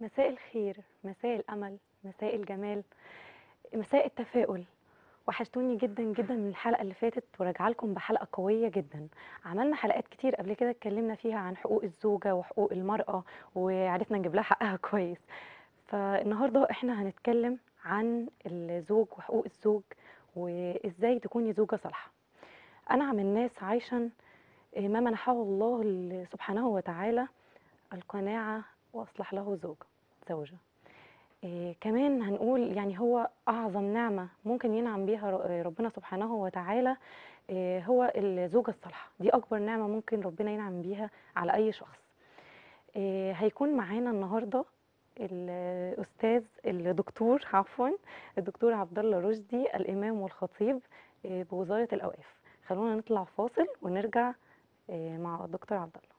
مساء الخير مساء الامل مساء الجمال مساء التفاؤل وحشتوني جدا جدا من الحلقه اللي فاتت وراجعه لكم بحلقه قويه جدا عملنا حلقات كتير قبل كده اتكلمنا فيها عن حقوق الزوجه وحقوق المراه وعرفنا نجيب لها حقها كويس فالنهارده احنا هنتكلم عن الزوج وحقوق الزوج وازاي تكوني زوجه صالحه انا عم الناس عايشا آه، ما منحه الله سبحانه وتعالى القناعه واصلح له زوجه زوجة آه، كمان هنقول يعني هو أعظم نعمة ممكن ينعم بيها آه، ربنا سبحانه وتعالى آه، هو الزوجة الصالحة دي أكبر نعمة ممكن ربنا ينعم بيها على أي شخص هيكون معانا النهارده الاستاذ الدكتور عفوا الدكتور عبد الله رشدي الامام والخطيب بوزاره الاوقاف خلونا نطلع فاصل ونرجع مع الدكتور عبد الله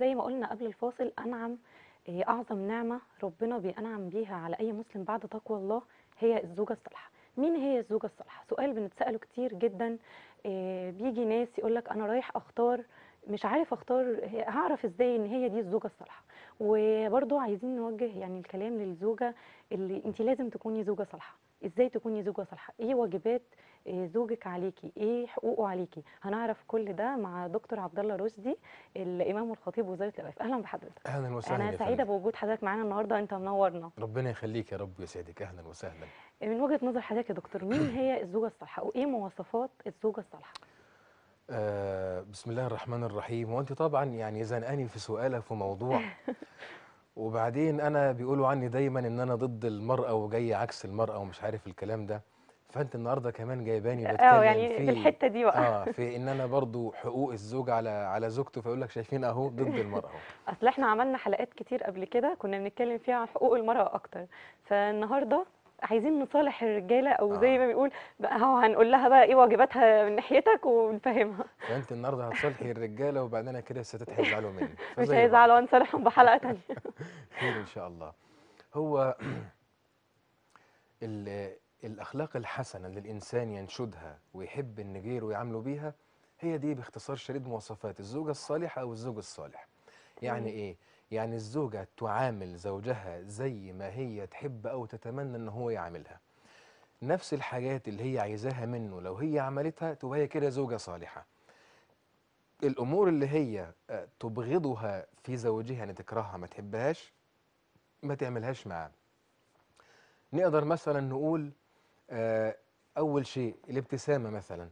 زي ما قلنا قبل الفاصل أنعم آه، أعظم نعمة ربنا بينعم بيها على أي مسلم بعد تقوى الله هي الزوجة الصالحة مين هي الزوجة الصالحة؟ سؤال بنتسأله كتير جدا آه، بيجي ناس يقولك أنا رايح أختار مش عارف أختار هعرف إزاي إن هي دي الزوجة الصالحة وبرضو عايزين نوجه يعني الكلام للزوجة اللي أنت لازم تكوني زوجة صالحة ازاي تكوني زوجة صالحة ايه واجبات آه، زوجك عليكي ايه حقوقه عليكي هنعرف كل ده مع دكتور عبد الله رشدي الامام والخطيب وزاره الاوقاف اهلا بحضرتك اهلا وسهلا انا سعيده بوجود حضرتك معانا النهارده انت منورنا ربنا يخليك يا رب ويسعدك اهلا وسهلا من وجهه نظر حضرتك يا دكتور مين هي الزوجه الصالحه وايه مواصفات الزوجه الصالحه آه بسم الله الرحمن الرحيم وانت طبعا يعني زنقاني في سؤالك في موضوع وبعدين انا بيقولوا عني دايما ان انا ضد المراه وجاي عكس المراه ومش عارف الكلام ده فانت النهارده كمان جايباني آه، بتكلم اه يعني في الحته دي بقى اه في ان انا برضو حقوق الزوج على على زوجته فيقول لك شايفين اهو ضد المراه اصل احنا عملنا حلقات كتير قبل كده كنا بنتكلم فيها عن حقوق المراه اكتر فالنهارده عايزين نصالح الرجاله او آه. زي ما بيقول بقى اهو هنقول لها بقى ايه واجباتها من ناحيتك ونفهمها فانت النهارده هتصالحي الرجاله وبعدين كده الستات هيزعلوا مني مش هيزعلوا هنصالحهم بحلقه ثانيه خير ان شاء الله هو الاخلاق الحسنه اللي الانسان ينشدها ويحب ان غيره يعامله بيها هي دي باختصار شديد مواصفات الزوجه الصالحه او الزوج الصالح يعني ايه يعني الزوجة تعامل زوجها زي ما هي تحب أو تتمنى أن هو يعاملها نفس الحاجات اللي هي عايزاها منه لو هي عملتها تبقى هي كده زوجة صالحة الأمور اللي هي آه، تبغضها في زوجها يعني تكرهها ما تحبهاش ما تعملهاش معاه نقدر مثلا نقول آه، أول شيء الابتسامة مثلا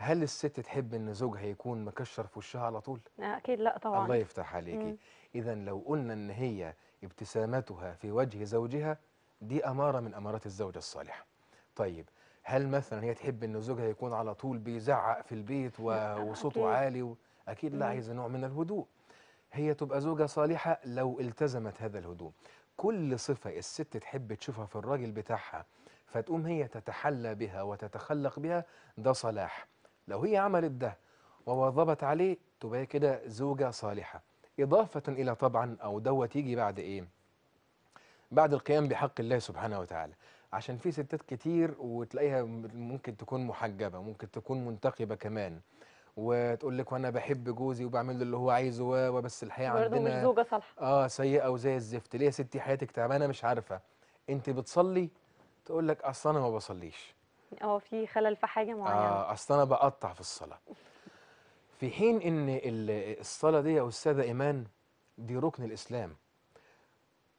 هل الست تحب ان زوجها يكون مكشر في وشها على طول؟ اكيد لا طبعا الله يفتح عليكي مم. إذا لو قلنا إن هي ابتسامتها في وجه زوجها دي أمارة من أمارات الزوجة الصالحة طيب هل مثلا هي تحب ان زوجها يكون على طول بيزعق في البيت وصوته عالي و... اكيد لا عايزه نوع من الهدوء هي تبقى زوجه صالحه لو التزمت هذا الهدوء كل صفه الست تحب تشوفها في الراجل بتاعها فتقوم هي تتحلى بها وتتخلق بها ده صلاح لو هي عملت ده وواظبت عليه تبقى كده زوجه صالحه إضافة إلى طبعا أو دوت يجي بعد إيه بعد القيام بحق الله سبحانه وتعالى عشان في ستات كتير وتلاقيها ممكن تكون محجبة ممكن تكون منتقبة كمان وتقول لك وانا بحب جوزي وبعمل له اللي هو عايزه وبس الحياه عندنا برضه مش زوجه صالحه اه سيئه وزي الزفت ليه يا ستي حياتك تعبانه مش عارفه انت بتصلي تقول لك اصل انا ما بصليش اه في خلل في حاجه معينه اه اصل انا بقطع في الصلاه في حين ان الصلاه دي يا استاذه ايمان دي ركن الاسلام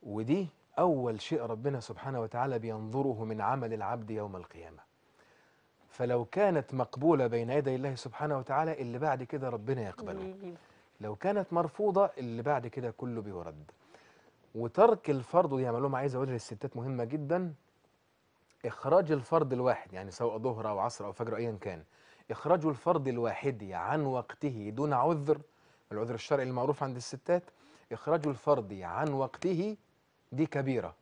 ودي اول شيء ربنا سبحانه وتعالى بينظره من عمل العبد يوم القيامه فلو كانت مقبوله بين يدي الله سبحانه وتعالى اللي بعد كده ربنا يقبله لو كانت مرفوضه اللي بعد كده كله بيرد وترك الفرض دي معلومه عايز اقولها للستات مهمه جدا اخراج الفرض الواحد يعني سواء ظهر او عصر او فجر ايا كان إخراج الفرد الواحد عن وقته دون عذر العذر الشرعي المعروف عند الستات إخراج الفرد عن وقته دي كبيرة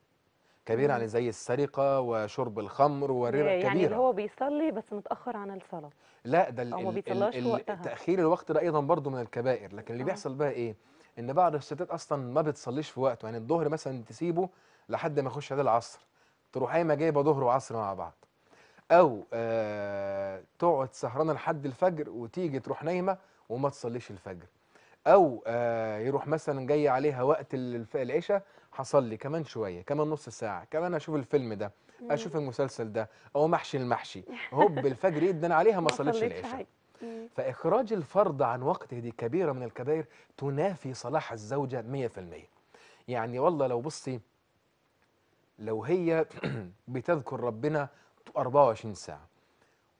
كبيرة يعني زي السرقة وشرب الخمر وريرة آه، يعني كبيرة يعني هو بيصلي بس متأخر عن الصلاة لا ده ال ال ال وقتها تأخير الوقت ده أيضا برضه من الكبائر لكن اللي أوه. بيحصل بقى إيه إن بعض الستات أصلا ما بتصليش في وقته يعني الظهر مثلا تسيبه لحد ما يخش على العصر تروح قايمة جايبة ظهر وعصر مع بعض او آه، تقعد سهرانه لحد الفجر وتيجي تروح نايمه وما تصليش الفجر او آه، يروح مثلا جاي عليها وقت العشاء هصلي كمان شويه كمان نص ساعه كمان اشوف الفيلم ده اشوف المسلسل ده او محشي المحشي هوب الفجر يدن عليها ما صلتش العشاء فاخراج الفرد عن وقته دي كبيره من الكبائر تنافي صلاح الزوجه 100% يعني والله لو بصي لو هي بتذكر ربنا 24 ساعة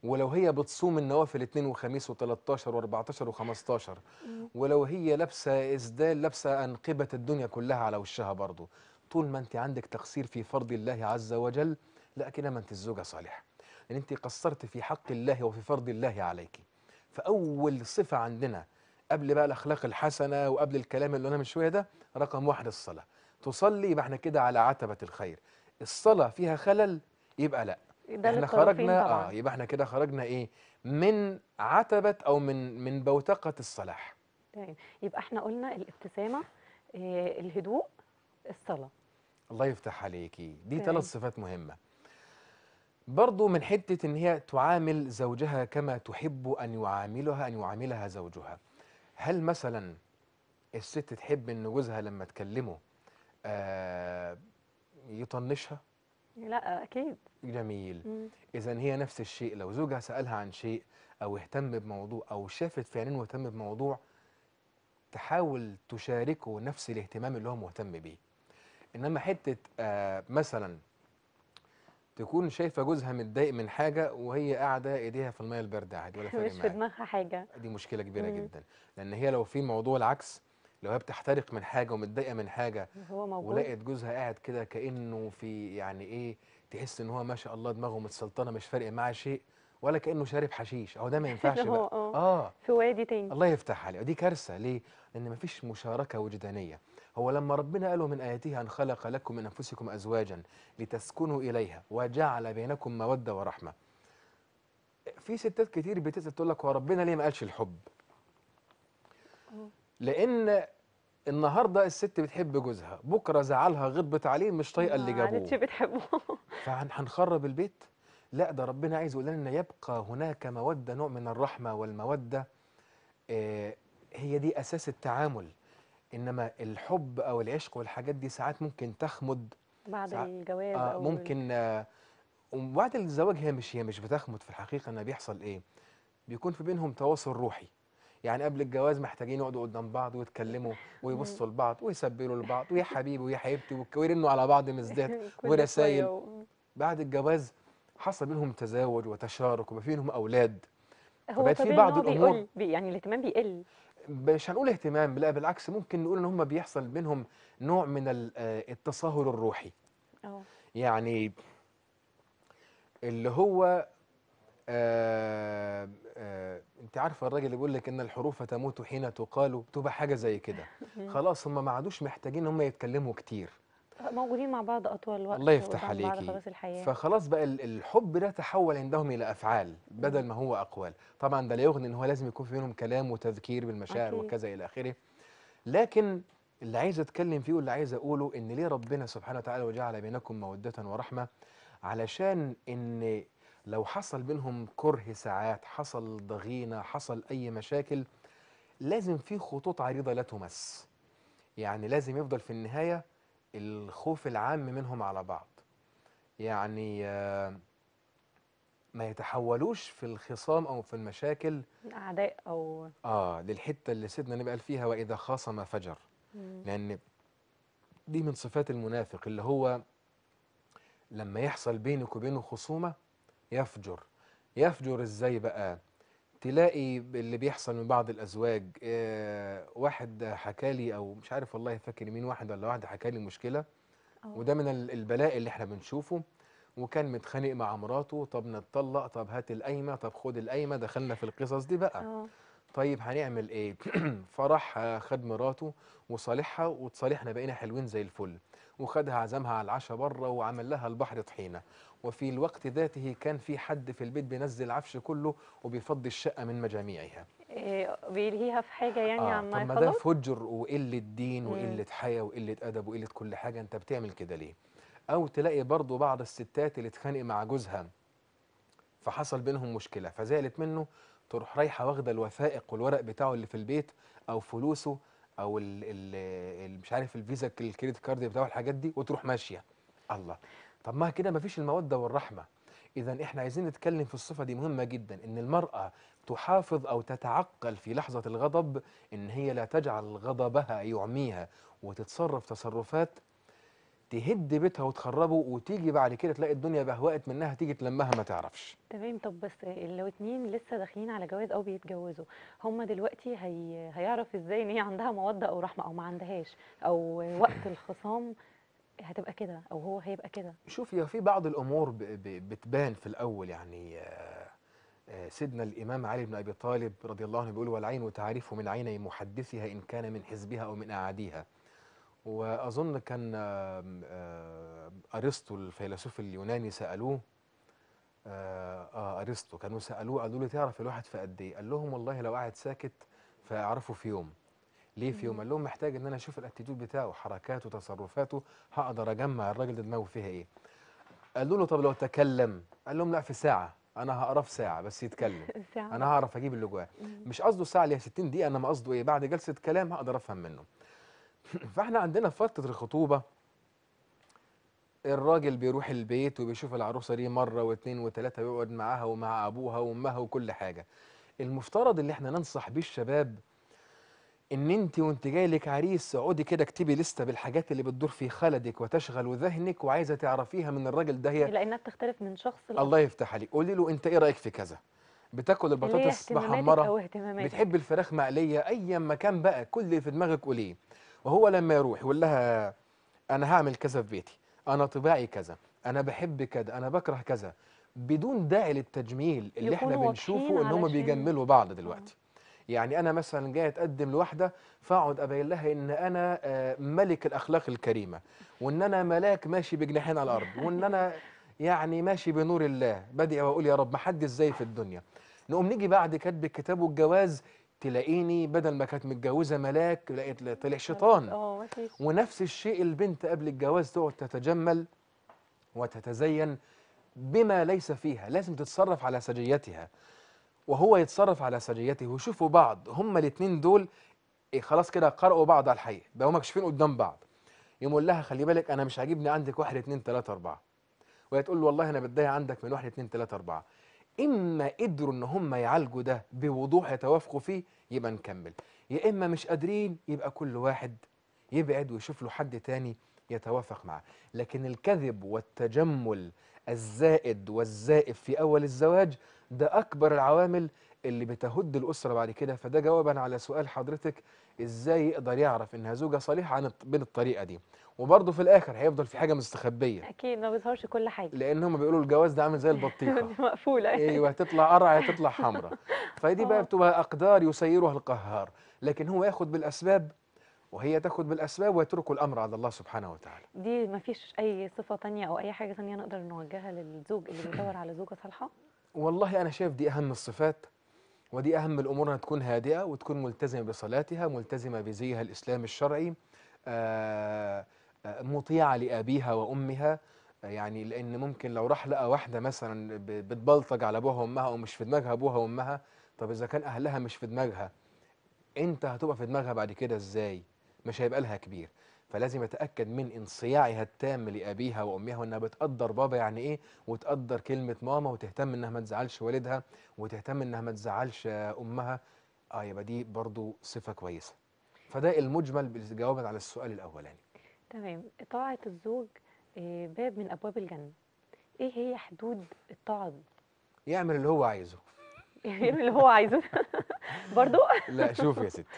ولو هي بتصوم النوافل اثنين وخميس و13 و14 و15 ولو هي لابسه اسدال لابسه انقبه الدنيا كلها على وشها برضه طول ما انت عندك تقصير في فرض الله عز وجل ما انت الزوجه صالحه لان انت قصرت في حق الله وفي فرض الله عليك فاول صفه عندنا قبل بقى الاخلاق الحسنه وقبل الكلام اللي انا من شويه ده رقم واحد الصلاه تصلي يبقى احنا كده على عتبه الخير الصلاه فيها خلل يبقى لا ده احنا خرجنا آه، طبعا. اه يبقى احنا كده خرجنا ايه من عتبه او من من بوتقه الصلاح تمام يبقى احنا قلنا الابتسامه إيه الهدوء الصلاه الله يفتح عليكي دي ثلاث صفات مهمه برضو من حته ان هي تعامل زوجها كما تحب ان يعاملها ان يعاملها زوجها هل مثلا الست تحب ان جوزها لما تكلمه آه يطنشها لا اكيد جميل اذا هي نفس الشيء لو زوجها سالها عن شيء او اهتم بموضوع او شافت عينين مهتم بموضوع تحاول تشاركه نفس الاهتمام اللي هو مهتم بيه انما حته آه مثلا تكون شايفه جوزها متضايق من حاجه وهي قاعده ايديها في الميه البارده عادي ولا فارق مش في دماغها حاجه دي مشكله كبيره مم. جدا لان هي لو في موضوع العكس لو هي بتحترق من حاجه ومتضايقه من حاجه وهو موجود ولقيت جوزها قاعد كده كانه في يعني ايه تحس ان هو ما شاء الله دماغه متسلطنه مش فارق معاه شيء ولا كانه شارب حشيش او ده ما ينفعش بقى آه. اه في وادي تاني الله يفتح عليه دي كارثه ليه لان ما فيش مشاركه وجدانيه هو لما ربنا قال من اياته ان خلق لكم من انفسكم ازواجا لتسكنوا اليها وجعل بينكم موده ورحمه في ستات كتير بتسال تقول لك هو ربنا ليه ما قالش الحب آه. لان النهارده الست بتحب جوزها بكره زعلها غضبت عليه مش طايقه اللي جابوه معلش بتحبه فهنخرب البيت لا ده ربنا عايز يقول لنا ان يبقى هناك موده نوع من الرحمه والموده آه، هي دي اساس التعامل انما الحب او العشق والحاجات دي ساعات ممكن تخمد بعد الجواز آه أو ممكن آه وبعد الزواج هي مش هي مش بتخمد في الحقيقه ان بيحصل ايه بيكون في بينهم تواصل روحي يعني قبل الجواز محتاجين يقعدوا قدام بعض ويتكلموا ويبصوا لبعض ويسبلوا لبعض ويا حبيبي ويا حبيبتي ويرنوا على بعض مزدات ورسايل بعد الجواز حصل بينهم تزاوج وتشارك وما فيهم اولاد هو في بعض الامور بيقل يعني الاهتمام بيقل مش هنقول اهتمام لا بالعكس ممكن نقول ان هم بيحصل بينهم نوع من آه، التساهل الروحي أوه. يعني اللي هو آه آه انت عارفه الراجل اللي بيقول لك ان الحروف تموت حين تقال تبقى حاجه زي كده خلاص هم ما عادوش محتاجين هم يتكلموا كتير موجودين مع بعض اطول وقت الله يفتح عليكي فخلاص بقى الحب ده تحول عندهم الى افعال بدل ما هو اقوال طبعا ده لا يغني ان هو لازم يكون في بينهم كلام وتذكير بالمشاعر أكيد. وكذا الى اخره لكن اللي عايز اتكلم فيه واللي عايز اقوله ان ليه ربنا سبحانه وتعالى وجعل بينكم موده ورحمه علشان ان لو حصل بينهم كره ساعات حصل ضغينة حصل أي مشاكل لازم في خطوط عريضة لا تمس يعني لازم يفضل في النهاية الخوف العام منهم على بعض يعني آه، ما يتحولوش في الخصام أو في المشاكل أعداء أو آه للحتة اللي سيدنا نبقى قال فيها وإذا خاصم فجر مم. لأن دي من صفات المنافق اللي هو لما يحصل بينك وبينه خصومة يفجر يفجر ازاي بقى تلاقي اللي بيحصل من بعض الازواج آه، واحد واحد حكالي او مش عارف والله فاكر مين واحد ولا واحده حكالي مشكله وده من البلاء اللي احنا بنشوفه وكان متخانق مع مراته طب نتطلق طب هات القايمه طب خد القايمه دخلنا في القصص دي بقى أوه. طيب هنعمل ايه فراح آه، خد مراته وصالحها وتصالحنا بقينا حلوين زي الفل وخدها عزمها على العشاء بره وعمل لها البحر طحينه وفي الوقت ذاته كان في حد في البيت بينزل العفش كله وبيفضي الشقه من مجاميعها إيه بيلهيها في حاجه يعني آه عم طب ما ده فجر وقله دين وقله حياه وقله ادب وقله كل حاجه انت بتعمل كده ليه او تلاقي برضه بعض الستات اللي اتخانق مع جوزها فحصل بينهم مشكله فزعلت منه تروح رايحه واخده الوثائق والورق بتاعه اللي في البيت او فلوسه او ال مش عارف الفيزا الكريدت كارد بتاع الحاجات دي وتروح ماشيه الله طب ما كده مفيش الموده والرحمه اذا احنا عايزين نتكلم في الصفه دي مهمه جدا ان المراه تحافظ او تتعقل في لحظه الغضب ان هي لا تجعل غضبها يعميها وتتصرف تصرفات تهد بيتها وتخربه وتيجي بعد كده تلاقي الدنيا بهوقت منها تيجي تلمها ما تعرفش تمام طب بس لو اتنين لسه داخلين على جواز او بيتجوزوا هما دلوقتي هي... هيعرف ازاي ان هي عندها موده او رحمه او ما عندهاش او وقت الخصام هتبقى كده او هو هيبقى كده شوف يا في بعض الامور ب... ب... بتبان في الاول يعني آه، آه، سيدنا الامام علي بن ابي طالب رضي الله عنه بيقول والعين تعرف من عيني محدثها ان كان من حزبها او من اعاديها واظن كان ارسطو الفيلسوف اليوناني سالوه آه،, آه ارسطو كانوا سالوه قالوا له تعرف الواحد في قد ايه قال لهم والله لو قاعد ساكت فاعرفه في يوم ليه في يوم قال لهم محتاج ان انا اشوف الاتيتيود بتاعه حركاته تصرفاته هقدر اجمع الراجل ده دماغه فيها ايه قالوا له طب لو تكلم قال لهم لا في ساعه انا هقرا في ساعه بس يتكلم انا هعرف اجيب اللي جواه مش قصده ساعه اللي هي 60 دقيقه ما قصده ايه بعد جلسه كلام هقدر افهم منه فاحنا عندنا فتره الخطوبه الراجل بيروح البيت وبيشوف العروسه دي مره واثنين وثلاثه ويقعد معاها ومع ابوها وامها وكل حاجه المفترض اللي احنا ننصح بيه الشباب ان انت وانت جاي لك عريس اقعدي كده اكتبي لسته بالحاجات اللي بتدور في خلدك وتشغل ذهنك وعايزه تعرفيها من الراجل ده هي إيه، لانها بتختلف من شخص لأخر. الله يفتح عليك قولي له انت ايه رايك في كذا بتاكل البطاطس محمره بتحب الفراخ مقليه ايا ما كان بقى كل اللي في دماغك قوليه هو لما يروح يقول لها انا هعمل كذا في بيتي انا طباعي كذا انا بحب كذا انا بكره كذا بدون داعي للتجميل اللي احنا بنشوفه ان هم بيجملوا بعض آه. دلوقتي يعني انا مثلا جاي اتقدم لواحده فاقعد ابين لها ان انا آه، ملك الاخلاق الكريمه وان انا ملاك ماشي بجناحين على الارض وان انا يعني ماشي بنور الله بدي واقول يا رب ما حد ازاي في الدنيا نقوم نيجي بعد كتب الكتاب والجواز تلاقيني بدل ما كانت متجوزه ملاك لقيت طلع شيطان آه، ونفس الشيء البنت قبل الجواز تقعد تتجمل وتتزين بما ليس فيها لازم تتصرف على سجيتها وهو يتصرف على سجيته ويشوفوا بعض هما الاثنين دول إيه خلاص كده قرأوا بعض على الحقيقة بقوا مكشفين قدام بعض يقول لها خلي بالك أنا مش عاجبني عندك واحد اثنين ثلاثة أربعة وهي تقول له والله أنا بتضايق عندك من واحد اثنين ثلاثة أربعة اما قدروا ان هم يعالجوا ده بوضوح يتوافقوا فيه يبقى نكمل يا اما مش قادرين يبقى كل واحد يبعد ويشوف له حد تاني يتوافق معاه لكن الكذب والتجمل الزائد والزائف في اول الزواج ده اكبر العوامل اللي بتهد الاسره بعد كده فده جوابا على سؤال حضرتك ازاي يقدر يعرف انها زوجه صالحه عن بالطريقه دي وبرضه في الاخر هيفضل في حاجه مستخبيه اكيد ما بيظهرش كل حاجه لان هم بيقولوا الجواز ده عامل زي البطيخه مقفوله ايوه هتطلع قرع هتطلع حمراء فدي بقى آه. بتبقى اقدار يسيرها القهار لكن هو ياخد بالاسباب وهي تاخد بالاسباب ويترك الامر على الله سبحانه وتعالى دي ما فيش اي صفه تانية او اي حاجه ثانيه نقدر نوجهها للزوج اللي بيدور على زوجه صالحه والله انا شايف دي اهم الصفات ودي أهم الأمور أنها تكون هادئة وتكون ملتزمة بصلاتها ملتزمة بزيها الإسلام الشرعي آه، آه، مطيعة لأبيها وأمها آه، يعني لأن ممكن لو راح لقى واحدة مثلا بتبلطج على أبوها وأمها أو مش في دماغها أبوها وأمها طب إذا كان أهلها مش في دماغها أنت هتبقى في دماغها بعد كده إزاي؟ مش هيبقى لها كبير فلازم يتاكد من انصياعها التام لابيها وامها وانها بتقدر بابا يعني ايه وتقدر كلمه ماما وتهتم انها ما تزعلش والدها وتهتم انها ما تزعلش امها اه يبقى دي برضو صفه كويسه فده المجمل جوابا على السؤال الاولاني تمام طاعه الزوج آه، باب من ابواب الجنه ايه هي حدود الطاعه يعمل اللي هو عايزه يعمل اللي هو عايزه برضو لا شوف يا ستي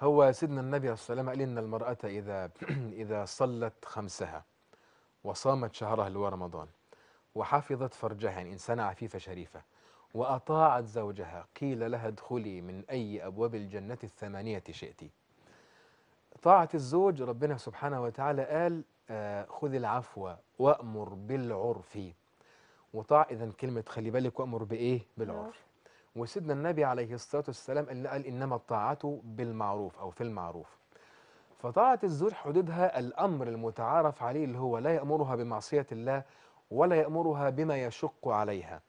هو سيدنا النبي عليه الصلاة والسلام قال إن المرأة إذا إذا صلت خمسها وصامت شهرها اللي هو رمضان وحفظت فرجها يعني إنسانة عفيفة شريفة وأطاعت زوجها قيل لها ادخلي من أي أبواب الجنة الثمانية شئت طاعة الزوج ربنا سبحانه وتعالى قال آه، خذ العفو وأمر بالعرف وطاع إذا كلمة خلي بالك وأمر بإيه بالعرف وسيدنا النبي عليه الصلاة والسلام اللي قال إنما الطاعة بالمعروف أو في المعروف فطاعة الزوج حدودها الأمر المتعارف عليه اللي هو لا يأمرها بمعصية الله ولا يأمرها بما يشق عليها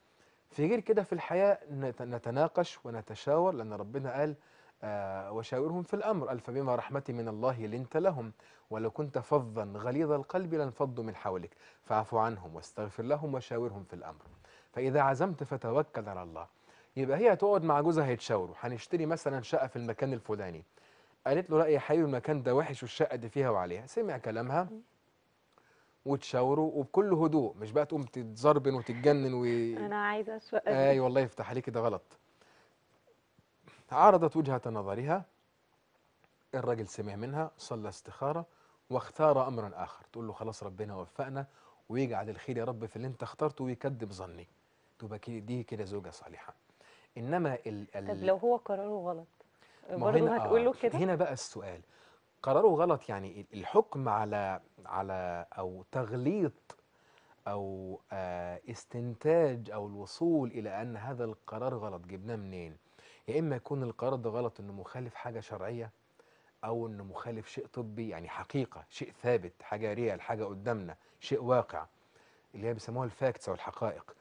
في غير كده في الحياة نتناقش ونتشاور لأن ربنا قال آه، وشاورهم في الأمر قال فبما رحمة من الله لنت لهم ولو كنت فظا غليظ القلب لانفضوا من حولك فاعف عنهم واستغفر لهم وشاورهم في الأمر فإذا عزمت فتوكل على الله يبقى هي هتقعد مع جوزها هيتشاوروا هنشتري مثلا شقه في المكان الفلاني قالت له لا يا حبيبي المكان ده وحش والشقه دي فيها وعليها سمع كلامها وتشاوروا وبكل هدوء مش بقى تقوم تتزربن وتتجنن و انا عايزه اسوق اي أيوة والله يفتح عليكي ده غلط عرضت وجهه نظرها الراجل سمع منها صلى استخاره واختار امرا اخر تقول له خلاص ربنا وفقنا ويجعل الخير يا رب في اللي انت اخترته ويكذب ظني تبقى دي كده زوجه صالحه انما ال ال طب لو هو قراره غلط برضه هتقول له آه، كده هنا بقى السؤال قراره غلط يعني الحكم على على او تغليط او آه، استنتاج او الوصول الى ان هذا القرار غلط جبناه منين يا اما يكون القرار ده غلط انه مخالف حاجه شرعيه او انه مخالف شيء طبي يعني حقيقه شيء ثابت حاجه ريال حاجه قدامنا شيء واقع اللي هي بيسموها الفاكتس او الحقائق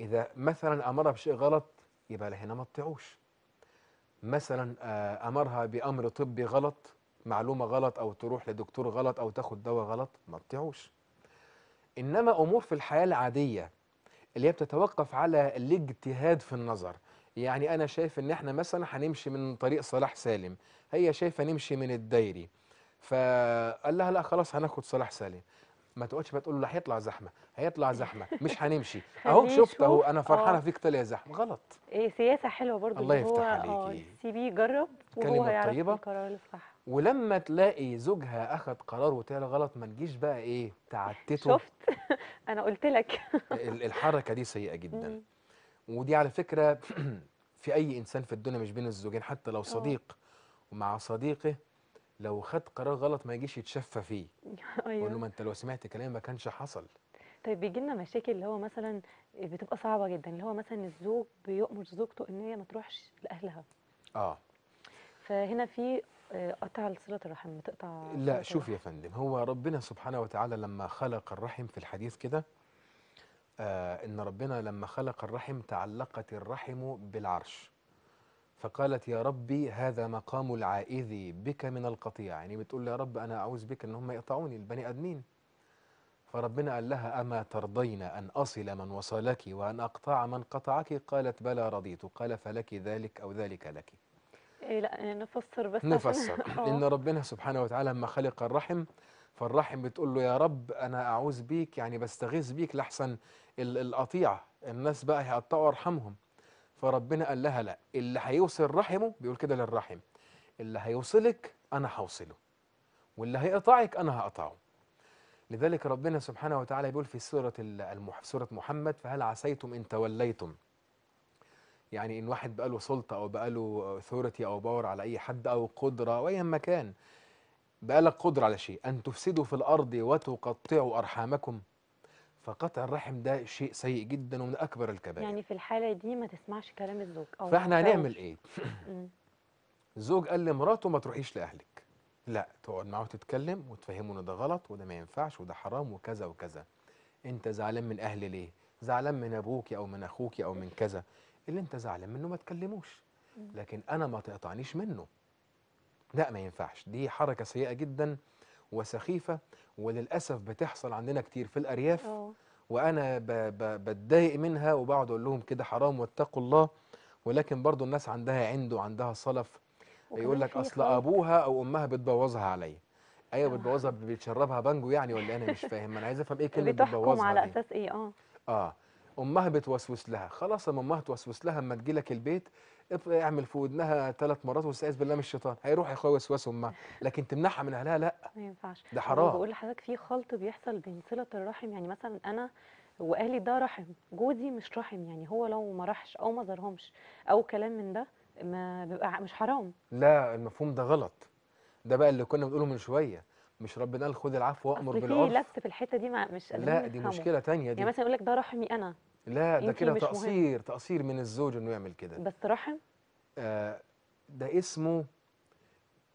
اذا مثلا امرها بشيء غلط يبقى لهنا ما تطيعوش مثلا آه، امرها بامر طبي غلط معلومه غلط او تروح لدكتور غلط او تاخد دواء غلط ما تطيعوش انما امور في الحياه العاديه اللي هي بتتوقف على الاجتهاد في النظر يعني انا شايف ان احنا مثلا هنمشي من طريق صلاح سالم هي شايفه نمشي من الدايري فقال لها لا خلاص هناخد صلاح سالم ما تقعدش بقى تقول له لا هيطلع زحمه هيطلع زحمه مش هنمشي اهو شفت اهو انا فرحانه آه. فيك طلع زحمه غلط ايه سياسه حلوه برضو الله يفتح اه سيبيه يجرب وهو هيعرف القرار الصح ولما تلاقي زوجها اخذ قرار وطلع غلط ما تجيش بقى ايه تعتته شفت انا قلت لك الحركه دي سيئه جدا ودي على فكره في اي انسان في الدنيا مش بين الزوجين حتى لو آه. صديق أوه. ومع صديقه لو خد قرار غلط ما يجيش يتشفى فيه ايوه له ما انت لو سمعت كلامي ما كانش حصل طيب بيجي لنا مشاكل اللي هو مثلا بتبقى صعبه جدا اللي هو مثلا الزوج بيؤمر زوجته ان هي ما تروحش لاهلها اه فهنا في آه، قطع صله الرحم بتقطع لا شوف يا فندم هو ربنا سبحانه وتعالى لما خلق الرحم في الحديث كده آه ان ربنا لما خلق الرحم تعلقت الرحم بالعرش فقالت يا ربي هذا مقام العائذ بك من القطيع يعني بتقول يا رب أنا أعوذ بك أن هم يقطعوني البني آدمين فربنا قال لها أما ترضين أن أصل من وصلك وأن أقطع من قطعك قالت بلى رضيت قال فلك ذلك أو ذلك لك إيه لا يعني نفسر بس نفسر آه. إن ربنا سبحانه وتعالى لما خلق الرحم فالرحم بتقول له يا رب أنا أعوذ بيك يعني بستغيث بيك لحسن القطيعة الناس بقى هيقطعوا أرحامهم فربنا قال لها لا اللي هيوصل رحمه بيقول كده للرحم اللي هيوصلك انا هوصله واللي هيقطعك انا هقطعه لذلك ربنا سبحانه وتعالى بيقول في سورة سورة محمد فهل عسيتم إن توليتم يعني إن واحد بقى له سلطة أو بقى له ثورتي أو باور على أي حد أو قدرة أو اي ما كان لك قدرة على شيء أن تفسدوا في الأرض وتقطعوا أرحامكم فقطع الرحم ده شيء سيء جدا ومن اكبر الكبائر يعني في الحاله دي ما تسمعش كلام الزوج أو فاحنا هنعمل ايه الزوج قال لمراته ما تروحيش لاهلك لا تقعد معاه وتتكلم وتفهمه ان ده غلط وده ما ينفعش وده حرام وكذا وكذا انت زعلان من اهلي ليه زعلان من ابوك او من اخوك او من كذا اللي انت زعلان منه ما تكلموش لكن انا ما تقطعنيش منه لا ما ينفعش دي حركه سيئه جدا وسخيفه وللاسف بتحصل عندنا كتير في الارياف أوه. وانا بتضايق منها وبقعد اقول لهم كده حرام واتقوا الله ولكن برضو الناس عندها عند وعندها صلف يقول لك اصل اه. ابوها او امها بتبوظها عليا ايوه آه. بتبوظها بتشربها بانجو يعني ولا إيه؟ انا مش فاهم انا عايز افهم ايه كلمه بتبوظها على اساس ايه اه اه امها بتوسوس لها خلاص اما امها توسوس لها اما تجي لك البيت اعمل في ودنها ثلاث مرات واستعيذ بالله من الشيطان هيروح يا وسواس امها لكن تمنعها من اهلها لا ما ينفعش ده حرام بقول لحضرتك في خلط بيحصل بين صله الرحم يعني مثلا انا واهلي ده رحم جوزي مش رحم يعني هو لو ما راحش او ما زارهمش او كلام من ده ما بيبقى مش حرام لا المفهوم ده غلط ده بقى اللي كنا بنقوله من شويه مش ربنا قال خد العفو وامر بالعرف في لبس في الحته دي مش لا دي مشكله ثانيه دي يعني مثلا يقول لك ده رحمي انا لا ده كده تقصير مهم. تقصير من الزوج انه يعمل كده بس رحم آه ده اسمه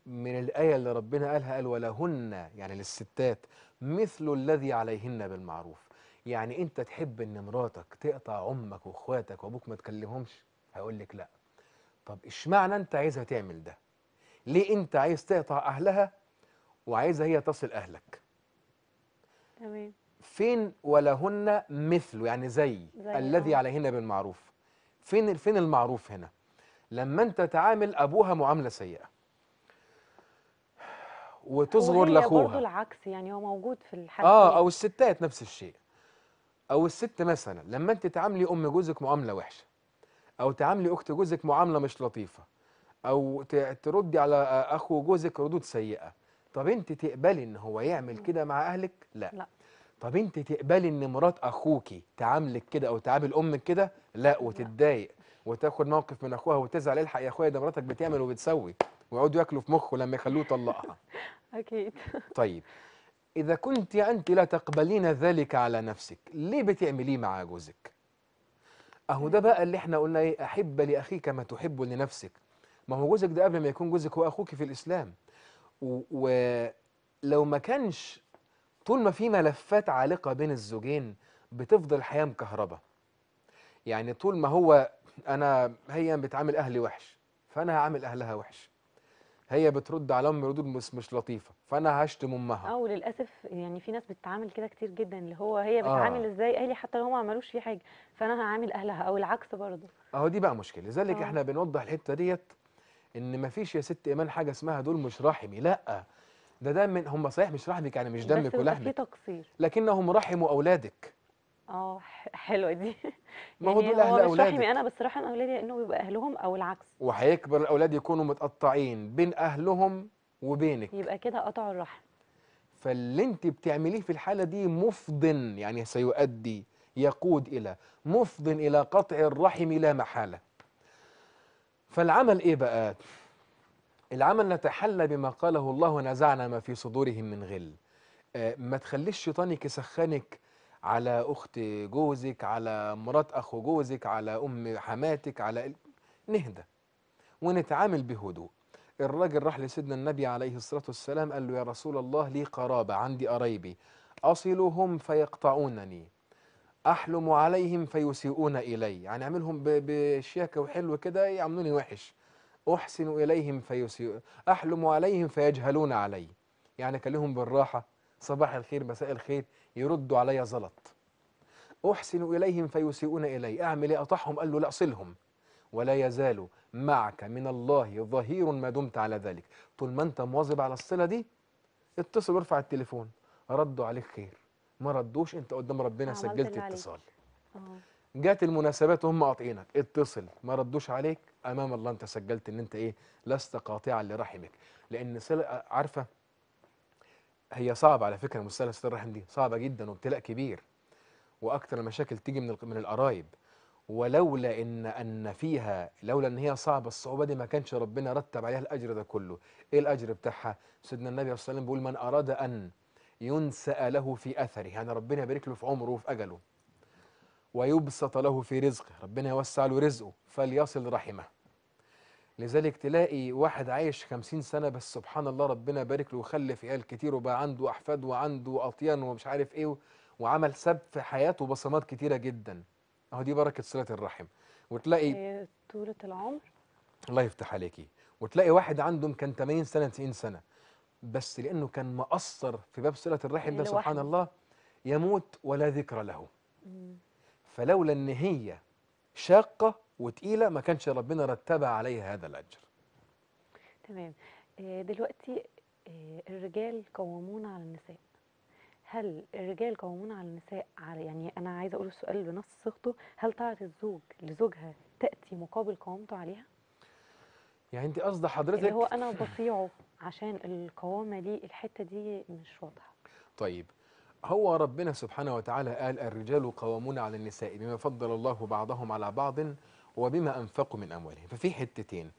من الآية اللي ربنا قالها قال ولهن يعني للستات مثل الذي عليهن بالمعروف يعني أنت تحب إن مراتك تقطع أمك وإخواتك وأبوك ما تكلمهمش هيقول لك لا طب إشمعنى أنت عايزها تعمل ده ليه أنت عايز تقطع أهلها وعايزها هي تصل أهلك تمام فين ولهن مثله يعني زي, زي الذي آه. عليهن بالمعروف فين فين المعروف هنا لما انت تعامل ابوها معامله سيئه وتصغر لاخوها برضه العكس يعني هو موجود في الحالة اه او الستات نفس الشيء او الست مثلا لما انت تعاملي ام جوزك معامله وحشه او تعاملي اخت جوزك معامله مش لطيفه او تردي على اخو جوزك ردود سيئه طب انت تقبلي ان هو يعمل كده مع اهلك لا, لا. طب انت تقبلي ان مرات اخوكي تعاملك كده او تعامل امك كده لا وتتضايق وتاخد موقف من اخوها وتزعل الحق يا اخويا ده مراتك بتعمل وبتسوي ويقعدوا ياكلوا في مخه لما يخلوه يطلقها اكيد طيب اذا كنت انت لا تقبلين ذلك على نفسك ليه بتعمليه مع جوزك اهو ده بقى اللي احنا قلنا ايه احب لاخيك ما تحب لنفسك ما هو جوزك ده قبل ما يكون جوزك هو اخوك في الاسلام ولو ما كانش طول ما في ملفات عالقة بين الزوجين بتفضل الحياة مكهربة يعني طول ما هو أنا هي بتعامل أهلي وحش فأنا هعامل أهلها وحش هي بترد على امي ردود مش مش لطيفه فانا هشتم امها او للاسف يعني في ناس بتتعامل كده كتير جدا اللي هو هي آه. بتعامل آه. ازاي اهلي حتى لو هم ما عملوش فيه حاجه فانا هعامل اهلها او العكس برضه اهو دي بقى مشكله لذلك آه. احنا بنوضح الحته ديت ان مفيش يا ست ايمان حاجه اسمها دول مش رحمي لا ده دم هم صحيح مش رحمك يعني مش دمك ولحمك بس في تقصير لكنهم رحموا اولادك اه حلوه دي ما هو يعني دول اهل اولادك رحمي انا بس رحم اولادي انه بيبقى اهلهم او العكس وهيكبر الاولاد يكونوا متقطعين بين اهلهم وبينك يبقى كده قطعوا الرحم فاللي انت بتعمليه في الحاله دي مفض يعني سيؤدي يقود الى مفض الى قطع الرحم لا محاله فالعمل ايه بقى العمل نتحلى بما قاله الله ونزعنا ما في صدورهم من غل آه، ما تخليش شيطان يسخنك على أخت جوزك على مرات أخو جوزك على أم حماتك على نهدى ونتعامل بهدوء الراجل راح لسيدنا النبي عليه الصلاة والسلام قال له يا رسول الله لي قرابة عندي قرايبي أصلهم فيقطعونني أحلم عليهم فيسيئون إلي يعني أعملهم بشياكة وحلو كده يعملوني وحش أحسن إليهم فيسيء أحلم عليهم فيجهلون علي يعني كلهم بالراحة صباح الخير مساء الخير يردوا علي زلط أحسن إليهم فيسيئون إلي أعمل إيه قال له لا صلهم ولا يزال معك من الله ظهير ما دمت على ذلك طول ما أنت مواظب على الصلة دي اتصل وارفع التليفون ردوا عليك خير ما ردوش أنت قدام ربنا سجلت اتصال آه. جات المناسبات وهم قاطعينك اتصل ما ردوش عليك امام الله انت سجلت ان انت ايه لست قاطعا لرحمك لان صله عارفه هي صعبه على فكره مساله صله الرحم دي صعبه جدا وابتلاء كبير واكثر المشاكل تيجي من من القرايب ولولا ان ان فيها لولا ان هي صعبه الصعوبه دي ما كانش ربنا رتب عليها الاجر ده كله ايه الاجر بتاعها سيدنا النبي صلى الله عليه وسلم بيقول من اراد ان ينسأ له في اثره يعني ربنا يبارك له في عمره وفي اجله ويبسط له في رزقه ربنا يوسع له رزقه فليصل رحمه لذلك تلاقي واحد عايش خمسين سنة بس سبحان الله ربنا بارك له وخلف عيال كتير وبقى عنده أحفاد وعنده أطيان ومش عارف إيه وعمل سب في حياته بصمات كتيرة جدا أهو دي بركة صلة الرحم وتلاقي إيه، طولة العمر الله يفتح عليكي وتلاقي واحد عنده كان 80 سنة 90 سنة بس لأنه كان مقصر في باب صلة الرحم ده سبحان الله يموت ولا ذكر له مم. فلولا ان هي شاقه وتقيله ما كانش ربنا رتب عليها هذا الاجر تمام آه، دلوقتي آه، الرجال قوامون على النساء هل الرجال قوامون على النساء على يعني انا عايزه اقول السؤال بنفس صيغته هل طاعه الزوج لزوجها تاتي مقابل قوامته عليها يعني انت قصد حضرتك اللي هو انا بطيعه عشان القوامه دي الحته دي مش واضحه طيب هو ربنا سبحانه وتعالى قال الرجال قوامون على النساء بما فضل الله بعضهم على بعض وبما أنفقوا من أموالهم ففي حتتين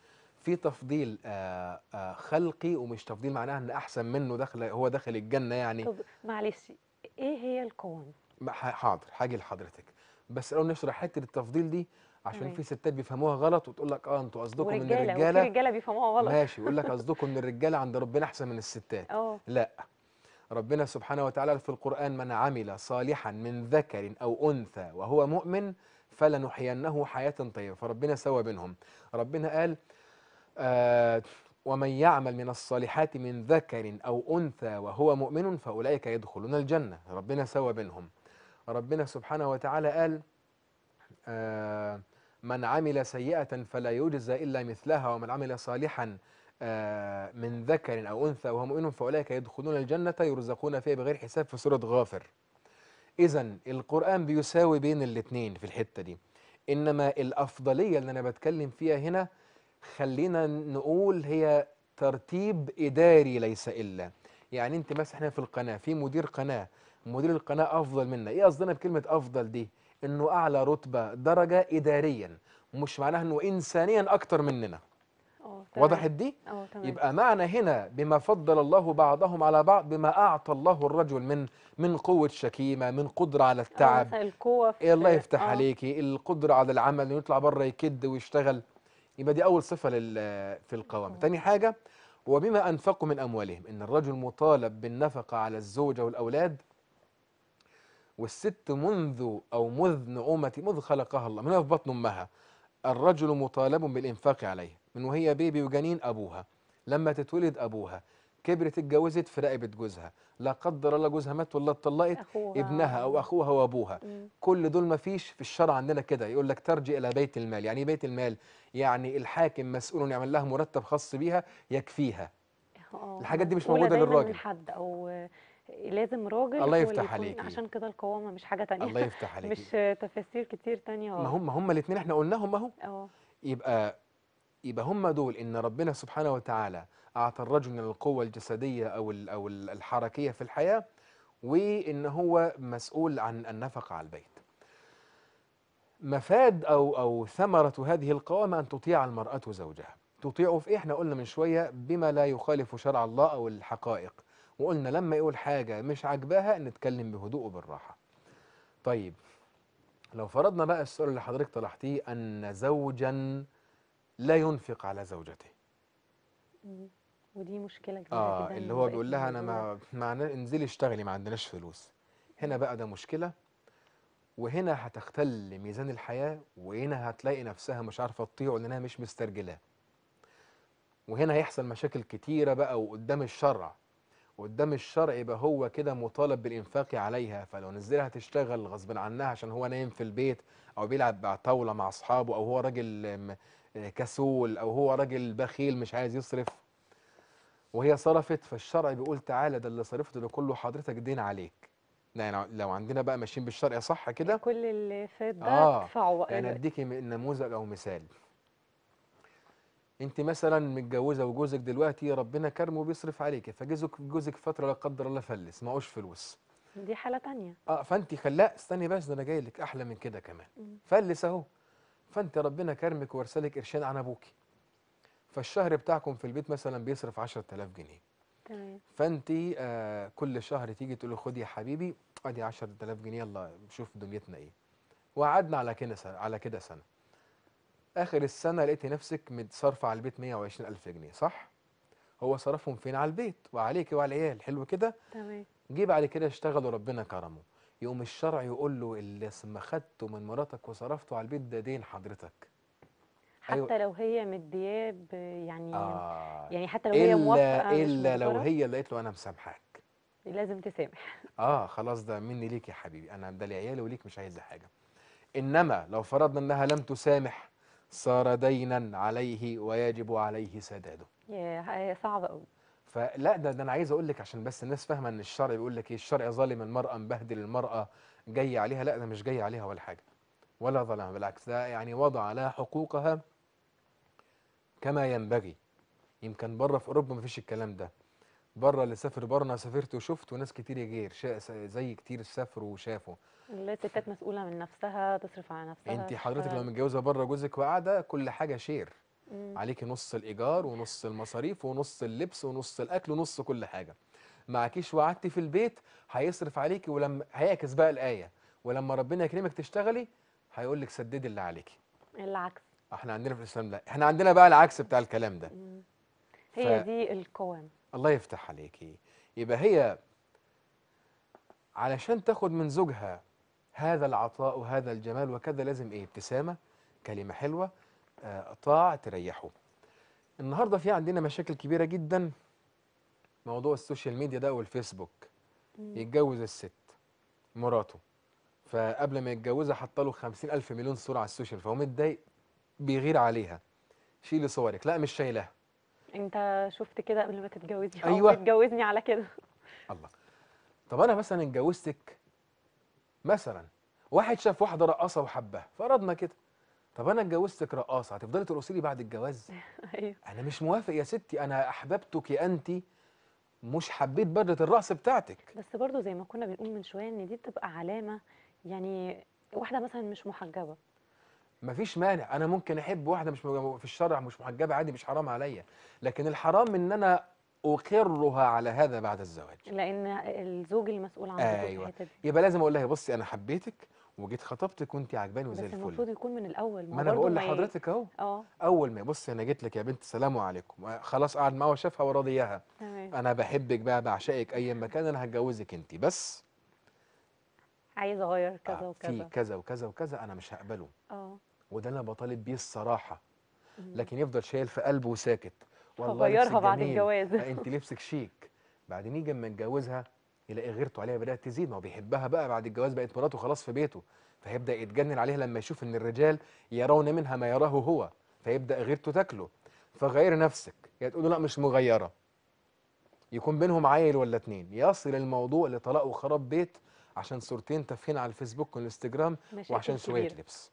في تفضيل آه، آه، خلقي ومش تفضيل معناها ان احسن منه دخل هو دخل الجنه يعني طب معلش ايه هي القوام حاضر هاجي لحضرتك بس لو نشرح حته التفضيل دي عشان مم. في ستات بيفهموها غلط وتقول لك اه انتوا قصدكم من الرجاله رجاله بيفهموها غلط ماشي يقول لك قصدكم من الرجاله عند ربنا احسن من الستات أوه. لا ربنا سبحانه وتعالى في القرآن من عمل صالحا من ذكر أو أنثى وهو مؤمن فلنحيينه حياة طيبة فربنا سوى بينهم ربنا قال آه ومن يعمل من الصالحات من ذكر أو أنثى وهو مؤمن فأولئك يدخلون الجنة ربنا سوى بينهم ربنا سبحانه وتعالى قال آه من عمل سيئة فلا يجزى إلا مثلها ومن عمل صالحا آه، من ذكر أو أنثى وهم مؤمن فأولئك يدخلون الجنة يرزقون فيها بغير حساب في سورة غافر إذا القرآن بيساوي بين الاثنين في الحتة دي إنما الأفضلية اللي أنا بتكلم فيها هنا خلينا نقول هي ترتيب إداري ليس إلا يعني أنت مثلا إحنا في القناة في مدير قناة مدير القناة أفضل منا إيه قصدنا بكلمة أفضل دي إنه أعلى رتبة درجة إداريا مش معناها إنه إنسانيا أكتر مننا آه، وضحت دي آه، يبقى معنى هنا بما فضل الله بعضهم على بعض بما أعطى الله الرجل من من قوة شكيمة من قدرة على آه، التعب القوة إيه الله يفتح أوه. عليكي القدرة على العمل يطلع بره يكد ويشتغل يبقى دي أول صفة في القوامة تاني حاجة وبما أنفقوا من أموالهم إن الرجل مطالب بالنفقة على الزوجة والأولاد والست منذ أو مذ نعومة مذ خلقها الله منها في بطن أمها الرجل مطالب بالإنفاق عليه من وهي بيبي وجنين ابوها لما تتولد ابوها كبرت اتجوزت في رقبه جوزها لا قدر الله جوزها مات ولا اتطلقت ابنها او اخوها وابوها مم. كل دول ما فيش في الشرع عندنا كده يقول لك ترجع الى بيت المال يعني ايه بيت المال يعني الحاكم مسؤول ان يعمل لها مرتب خاص بيها يكفيها أوه. الحاجات دي مش موجوده للراجل حد او لازم راجل الله يفتح عليك عشان كده القوامه مش حاجه تانية الله يفتح عليك مش تفاسير كتير تانية ما هم هم الاثنين احنا قلناهم اهو يبقى يبقى هم دول ان ربنا سبحانه وتعالى اعطى الرجل القوه الجسديه او او الحركيه في الحياه وان هو مسؤول عن النفقه على البيت مفاد او او ثمره هذه القوامه ان تطيع المراه زوجها تطيعه في ايه احنا قلنا من شويه بما لا يخالف شرع الله او الحقائق وقلنا لما يقول حاجه مش عاجباها نتكلم بهدوء وبالراحه طيب لو فرضنا بقى السؤال اللي حضرتك طرحتيه ان زوجا لا ينفق على زوجته ودي مشكله كبيره آه جدا اللي هو بيقول لها انا ما ما انزلي اشتغلي ما عندناش فلوس هنا بقى ده مشكله وهنا هتختل ميزان الحياه وهنا هتلاقي نفسها مش عارفه تطيعه لانها مش مسترجلاه وهنا هيحصل مشاكل كتيره بقى وقدام الشرع وقدام الشرع يبقى هو كده مطالب بالإنفاق عليها فلو نزلها تشتغل غصب عنها عشان هو نايم في البيت أو بيلعب طاولة مع أصحابه أو هو راجل آه، كسول او هو راجل بخيل مش عايز يصرف وهي صرفت فالشرع بيقول تعالى ده اللي صرفته ده كله حضرتك دين عليك يعني لو عندنا بقى ماشيين بالشرع صح كده كل اللي فات ده آه ادفعه يعني اديكي نموذج او مثال انت مثلا متجوزه وجوزك دلوقتي ربنا كرمه بيصرف عليك فجوزك جوزك فتره لا قدر الله فلس معهوش فلوس دي حاله تانية اه فانت خلاه استني بس ده انا جاي لك احلى من كده كمان فلس اهو فانت ربنا كرمك وارسلك قرشين عن ابوكي فالشهر بتاعكم في البيت مثلا بيصرف 10000 جنيه تمام فانت آه كل شهر تيجي تقول له خدي يا حبيبي ادي 10000 جنيه يلا شوف دنيتنا ايه وقعدنا على كده سنه على كده سنه اخر السنه لقيت نفسك متصرف على البيت 120000 جنيه صح هو صرفهم فين على البيت وعليك وعلى العيال حلو كده تمام جه بعد كده اشتغل وربنا كرمه يقوم الشرع يقول له اللي خدته من مراتك وصرفته على البيت ده دين حضرتك أيوة. حتى أيوة. لو هي مدياه يعني آه يعني حتى لو هي موافقه الا لو هي اللي قالت له انا مسامحاك لازم تسامح اه خلاص ده مني ليك يا حبيبي انا ده لعيالي وليك مش عايزه حاجه انما لو فرضنا انها لم تسامح صار دينا عليه ويجب عليه سداده يا صعب قوي فلا ده, ده انا عايز اقول لك عشان بس الناس فاهمه ان الشرع بيقول لك ايه الشرع ظالم المراه مبهدل المراه جاي عليها لا ده مش جاي عليها ولا حاجه ولا ظلمها بالعكس ده يعني وضع لها حقوقها كما ينبغي يمكن بره في اوروبا مفيش الكلام ده بره اللي سافر بره انا سافرت وشفت وناس كتير غير زي كتير سافروا وشافوا الستات مسؤوله من نفسها تصرف على نفسها انت حضرتك لو متجوزه بره جوزك وقاعده كل حاجه شير عليكي نص الايجار ونص المصاريف ونص اللبس ونص الاكل ونص كل حاجه معكيش وعدتي في البيت هيصرف عليكي ولما هيعكس بقى الايه ولما ربنا يكرمك تشتغلي هيقول لك سددي اللي عليكي العكس احنا عندنا في الاسلام لا احنا عندنا بقى العكس بتاع الكلام ده هي ف... دي القوام الله يفتح عليكي يبقى هي علشان تاخد من زوجها هذا العطاء وهذا الجمال وكذا لازم ايه ابتسامه كلمه حلوه قطاع تريحه النهارده في عندنا مشاكل كبيره جدا موضوع السوشيال ميديا ده والفيسبوك يتجوز الست مراته فقبل ما يتجوزها حط له 50000 مليون صوره على السوشيال فهو متضايق بيغير عليها شيلي صورك لا مش شايلها انت شفت كده قبل ما تتجوزي ايوه تتجوزني على كده الله طب انا مثلا اتجوزتك مثلا واحد شاف واحده رقصه وحبها فرضنا كده طب انا اتجوزتك رقاصه هتفضلي ترقصي لي بعد الجواز ايوه انا مش موافق يا ستي انا احببتك انت مش حبيت بدله الرقص بتاعتك بس برضو زي ما كنا بنقول من شويه ان دي بتبقى علامه يعني واحده مثلا مش محجبه مفيش مانع انا ممكن احب واحده مش في الشرع مش محجبه عادي مش حرام عليا لكن الحرام ان انا اقرها على هذا بعد الزواج لان الزوج المسؤول عن أيوة. الحته دي يبقى لازم اقول لها بصي انا حبيتك وجيت خطبتك وانت عجباني وزي الفل بس المفروض يكون من الاول ما انا بقول لحضرتك اهو اه اول ما يبص انا جيت لك يا بنت سلام عليكم آه، خلاص قعد معاها وشافها وراضيها انا بحبك بقى بعشقك اي مكان انا هتجوزك انت بس عايز اغير آه، كذا وكذا في كذا وكذا وكذا انا مش هقبله اه وده اللي انا بطالب بيه الصراحه لكن يفضل شايل في قلبه وساكت والله هغيرها بعد الجواز آه، انت لبسك شيك بعدين يجي اما نتجوزها يلاقي غيرته عليها بدات تزيد ما هو بيحبها بقى بعد الجواز بقت مراته خلاص في بيته فيبدا يتجنن عليها لما يشوف ان الرجال يرون منها ما يراه هو فيبدا غيرته تاكله فغير نفسك يا تقول له لا مش مغيره يكون بينهم عيل ولا اتنين يصل الموضوع لطلاق وخراب بيت عشان صورتين تافهين على الفيسبوك والانستجرام وعشان شويه لبس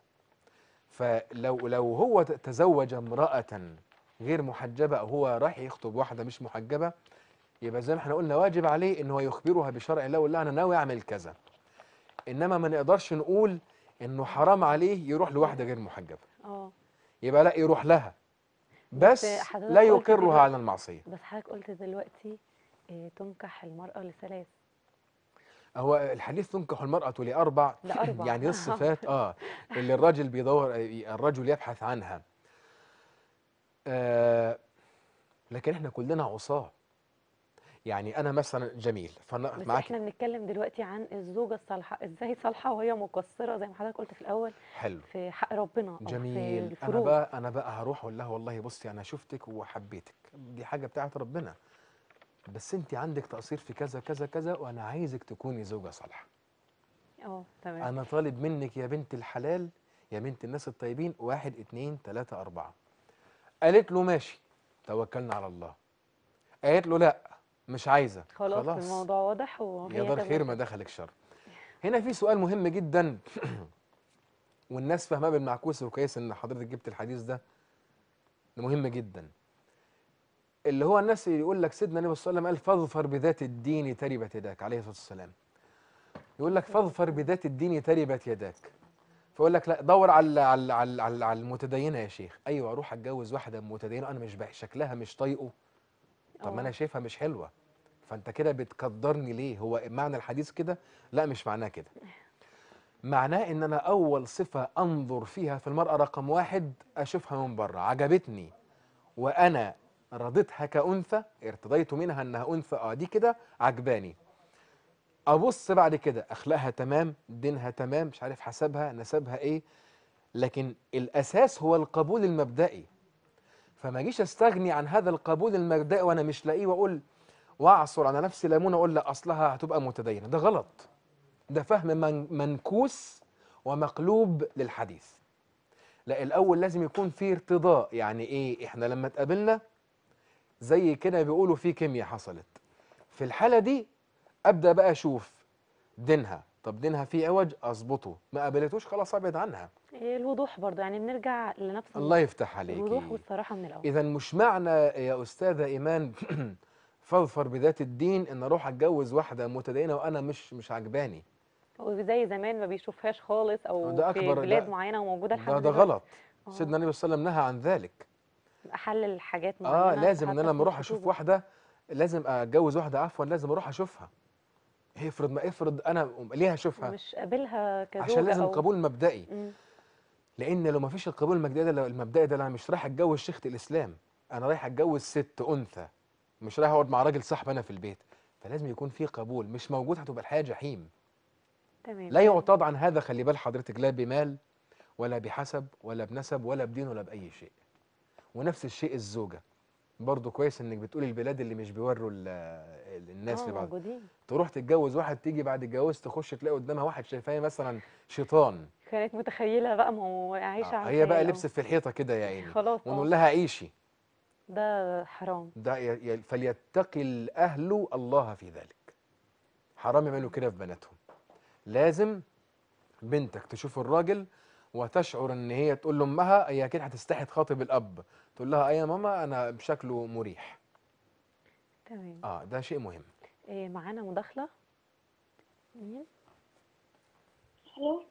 فلو لو هو تزوج امراه غير محجبه او هو رايح يخطب واحده مش محجبه يبقى زي ما احنا قلنا واجب عليه ان هو يخبرها بشرع الله ولا انا ناوي اعمل كذا انما ما نقدرش نقول انه حرام عليه يروح لواحده غير محجبه اه يبقى لا يروح لها بس, بس لا يقرها على المعصيه بس حضرتك قلت دلوقتي إيه تنكح المراه لثلاث هو الحديث تنكح المرأة لأربع لأربع يعني الصفات آه اللي الراجل بيدور الرجل يبحث عنها آه لكن احنا كلنا عصاة يعني انا مثلا جميل فانا بس معاك احنا بنتكلم دلوقتي عن الزوجه الصالحه ازاي صالحه وهي مقصره زي ما حضرتك قلت في الاول حلو في حق ربنا جميل في انا بقى انا بقى هروح اقول لها والله بصي انا شفتك وحبيتك دي حاجه بتاعت ربنا بس انت عندك تقصير في كذا كذا كذا وانا عايزك تكوني زوجه صالحه اه تمام انا طالب منك يا بنت الحلال يا بنت الناس الطيبين واحد اتنين تلاته اربعه قالت له ماشي توكلنا على الله قالت له لا مش عايزه خلاص, خلاص. الموضوع واضح يا دار خير ما دخلك شر هنا في سؤال مهم جدا والناس فاهماه بالمعكوس وكويس ان حضرتك جبت الحديث ده مهم جدا اللي هو الناس يقول لك سيدنا النبي صلى الله عليه وسلم قال فاظفر بذات الدين تربت يداك عليه الصلاه والسلام يقول لك فاظفر بذات الدين تربت يداك فيقول لك لا دور على على على على, على المتدينه يا شيخ ايوه اروح اتجوز واحده متدينه انا مش شكلها مش طايقه طب ما انا آه. شايفها مش حلوه فانت كده بتقدرني ليه هو معنى الحديث كده لا مش معناه كده معناه ان انا اول صفه انظر فيها في المراه رقم واحد اشوفها من بره عجبتني وانا رضيتها كانثى ارتضيت منها انها انثى اه دي كده عجباني ابص بعد كده اخلاقها تمام دينها تمام مش عارف حسبها نسبها ايه لكن الاساس هو القبول المبدئي فما اجيش استغني عن هذا القبول المبدئي وانا مش لاقيه واقول واعصر على نفسي ليمونه واقول لا اصلها هتبقى متدينه ده غلط ده فهم منكوس ومقلوب للحديث لا الاول لازم يكون في ارتضاء يعني ايه احنا لما اتقابلنا زي كده بيقولوا في كيمياء حصلت في الحاله دي ابدا بقى اشوف دينها طب دينها فيه عوج اظبطه ما قابلتوش خلاص ابعد عنها إيه، الوضوح برضه يعني بنرجع لنفس الله يفتح عليك الوضوح والصراحه من الاول اذا مش معنى يا استاذه ايمان فاظفر بذات الدين ان اروح اتجوز واحده متدينه وانا مش مش عجباني وزي زمان ما بيشوفهاش خالص او ده أكبر في بلاد ده معينه وموجوده لحد ده ده غلط أوه. سيدنا النبي صلى الله عليه وسلم نهى عن ذلك احلل حاجات آه، معينه اه لازم ان انا لما اروح اشوف واحده لازم اتجوز واحده عفوا لازم اروح اشوفها افرض ما افرض انا ليه اشوفها مش قابلها كزوجه عشان لازم أو... قبول مبدئي لان لو ما فيش القبول المبدئي ده المبدئي ده انا مش رايح اتجوز شيخه الاسلام انا رايح اتجوز ست انثى مش رايح اقعد مع راجل صاحب انا في البيت فلازم يكون في قبول مش موجود هتبقى الحياه جحيم تمام لا يعتاد عن هذا خلي بال حضرتك لا بمال ولا بحسب ولا بنسب ولا بدين ولا باي شيء ونفس الشيء الزوجه برضه كويس انك بتقولي البلاد اللي مش بيوروا الناس اللي آه، موجودين تروح تتجوز واحد تيجي بعد الجواز تخش تلاقي قدامها واحد شايفاه مثلا شيطان كانت متخيله بقى ما هو عايشه آه هي بقى لبست في الحيطه كده يا عيني خلاص ونقول آه. لها عيشي ده حرام ده فليتقي الأهل الله في ذلك حرام يعملوا كده في بناتهم لازم بنتك تشوف الراجل وتشعر ان هي تقول لامها هي اكيد هتستحي تخاطب الاب تقول لها يا ماما انا بشكله مريح تمام اه ده شيء مهم إيه معانا مداخله مين الو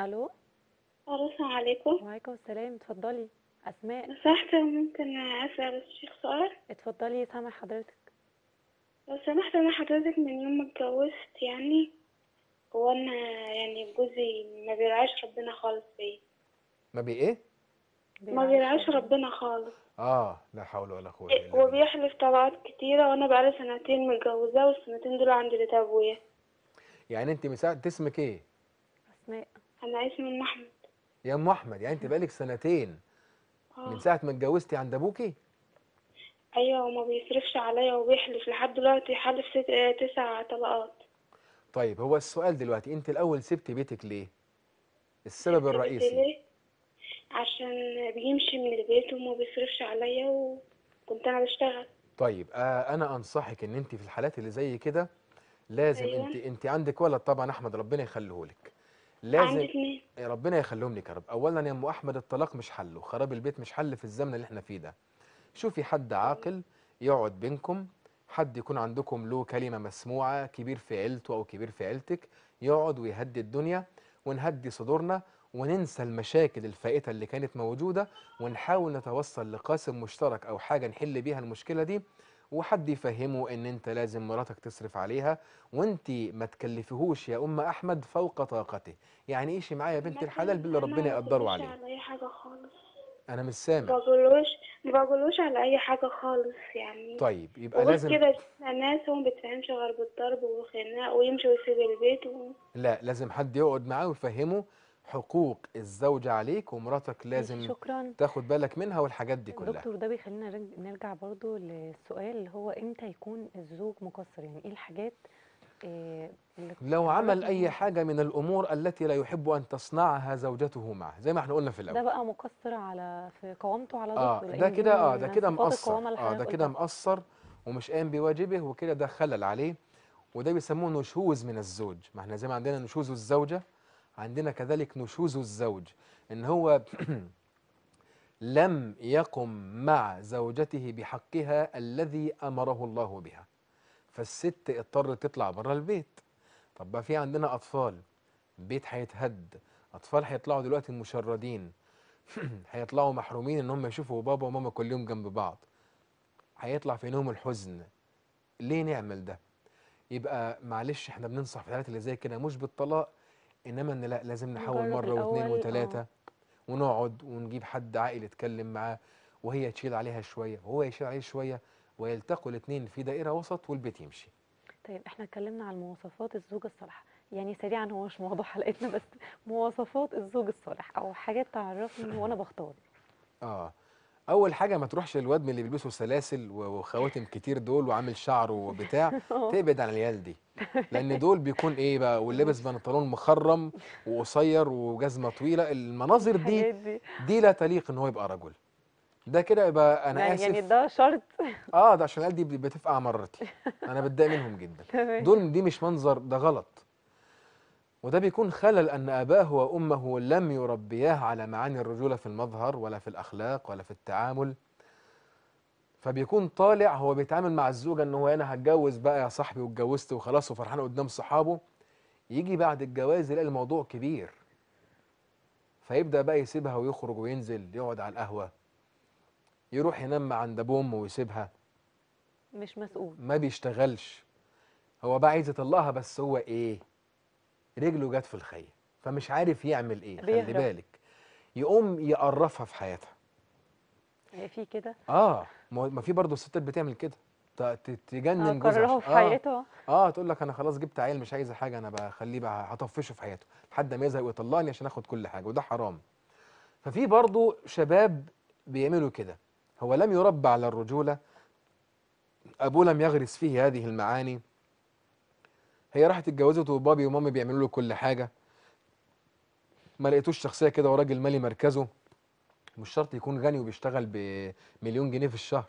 الو السلام عليكم وعليكم السلام اتفضلي أسماء سمحت ممكن أسأل الشيخ سؤال اتفضلي سامع حضرتك لو سمحت أنا حضرتك من يوم ما اتجوزت يعني هو أنا يعني جوزي ما بيرعاش ربنا خالص فيا ما بي إيه؟ ما بيرعاش ربنا خالص اه لا حول ولا قوه إيه، الا بالله وبيحلف طلعات كتيره وانا بقالي سنتين متجوزه والسنتين دول عندي اللي ابويا يعني انت مساء اسمك ايه اسماء انا اسمي ام احمد يا ام احمد يعني انت بقالك سنتين من آه. ساعه ما اتجوزتي عند ابوكي ايوه وما بيصرفش عليا وبيحلف لحد دلوقتي حلف ست... آه، تسع طلقات طيب هو السؤال دلوقتي انت الاول سبتي بيتك ليه السبب الرئيسي ليه؟ عشان بيمشي من البيت وما بيصرفش عليا وكنت انا بشتغل طيب آه انا انصحك ان انت في الحالات اللي زي كده لازم أيوة. انت انت عندك ولد طبعا احمد ربنا يخليه لك لازم يا إيه؟ إيه، ربنا يخليهم لك يا رب اولا يا ام احمد الطلاق مش حل وخراب البيت مش حل في الزمن اللي احنا فيه ده شوفي حد عاقل يقعد بينكم حد يكون عندكم له كلمه مسموعه كبير في عيلته او كبير في عيلتك يقعد ويهدي الدنيا ونهدي صدورنا وننسى المشاكل الفائته اللي كانت موجوده ونحاول نتوصل لقاسم مشترك او حاجه نحل بيها المشكله دي وحد يفهمه ان انت لازم مراتك تصرف عليها وانت ما تكلفيهوش يا ام احمد فوق طاقته يعني ايشي معايا يا بنت الحلال باللي ربنا يقدره عليه على اي حاجه خالص انا مش سامع ما بقولوش ما بقولوش على اي حاجه خالص يعني طيب يبقى لازم كده ناس وما بتفهمش غير بالضرب والخناق ويمشي ويسيب البيت و... لا لازم حد يقعد معاه ويفهمه حقوق الزوجة عليك ومراتك لازم شكرا. تاخد بالك منها والحاجات دي كلها دكتور ده بيخلينا نرجع برضو للسؤال اللي هو امتى يكون الزوج مقصر يعني ايه الحاجات إيه لو عمل اي حاجة من الامور التي لا يحب ان تصنعها زوجته معه زي ما احنا قلنا في الاول ده بقى مقصر على في قوامته على آه, آه، ده كده اه ده كده مقصر اه ده كده مقصر ومش قايم بواجبه وكده ده خلل عليه وده بيسموه نشوز من الزوج ما احنا زي ما عندنا نشوز الزوجه عندنا كذلك نشوز الزوج إن هو لم يقم مع زوجته بحقها الذي أمره الله بها فالست اضطرت تطلع بره البيت طب بقى في عندنا أطفال بيت هيتهد أطفال هيطلعوا دلوقتي مشردين هيطلعوا محرومين إن هم يشوفوا بابا وماما كل يوم جنب بعض هيطلع في نوم الحزن ليه نعمل ده؟ يبقى معلش احنا بننصح في الحالات اللي زي كده مش بالطلاق انما ان لا لازم نحاول مره واثنين وثلاثه آه. ونقعد ونجيب حد عاقل يتكلم معاه وهي تشيل عليها شويه وهو يشيل عليه شويه ويلتقوا الاثنين في دائره وسط والبيت يمشي طيب احنا اتكلمنا عن مواصفات الزوجه الصالحه يعني سريعا هو مش موضوع حلقتنا بس مواصفات الزوج الصالح او حاجات تعرفني وانا بختار اه اول حاجه ما تروحش للواد من اللي بيلبسوا سلاسل وخواتم كتير دول وعامل شعره وبتاع تبعد عن العيال دي لان دول بيكون ايه بقى واللبس بنطلون مخرم وقصير وجزمه طويله المناظر دي دي لا تليق ان هو يبقى رجل ده كده يبقى انا يعني اسف يعني ده شرط اه ده عشان العيال دي بتفقع مرتي انا بتضايق منهم جدا دول دي مش منظر ده غلط وده بيكون خلل أن أباه وأمه لم يربياه على معاني الرجولة في المظهر ولا في الأخلاق ولا في التعامل فبيكون طالع هو بيتعامل مع الزوجة أنه أنا هتجوز بقى يا صاحبي واتجوزت وخلاص وفرحان قدام صحابه يجي بعد الجواز يلاقي الموضوع كبير فيبدأ بقى يسيبها ويخرج وينزل يقعد على القهوة يروح ينام عند أبو أمه ويسيبها مش مسؤول ما بيشتغلش هو بقى عايز يطلقها بس هو إيه رجله جت في الخيه فمش عارف يعمل ايه بيهرب. خلي بالك يقوم يقرفها في حياتها هي في كده اه ما في برضه الستات بتعمل كده تجنن آه، جوزها في آه. حياته اه, تقول لك انا خلاص جبت عيل مش عايزه حاجه انا بخليه بقى هطفشه في حياته لحد ما يزهق ويطلعني عشان اخد كل حاجه وده حرام ففي برضه شباب بيعملوا كده هو لم يربى على الرجوله ابوه لم يغرس فيه هذه المعاني هي راحت اتجوزت وبابي ومامي بيعملوا له كل حاجه ما لقيتوش شخصيه كده وراجل مالي مركزه مش شرط يكون غني وبيشتغل بمليون جنيه في الشهر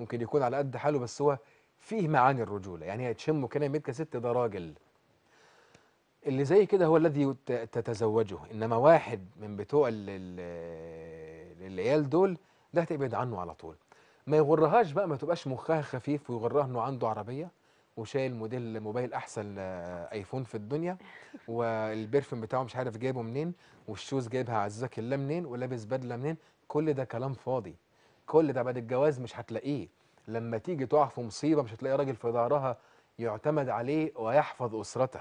ممكن يكون على قد حاله بس هو فيه معاني الرجوله يعني هتشمه كده يميت كست ده راجل اللي زي كده هو الذي تتزوجه انما واحد من بتوع العيال دول ده هتبعد عنه على طول ما يغرهاش بقى ما تبقاش مخها خفيف ويغرها انه عنده عربيه وشايل موديل موبايل احسن ايفون في الدنيا والبرفم بتاعه مش عارف جايبه منين والشوز جايبها عزك الله منين ولابس بدله منين كل ده كلام فاضي كل ده بعد الجواز مش هتلاقيه لما تيجي تقع في مصيبه مش هتلاقي راجل في ظهرها يعتمد عليه ويحفظ اسرته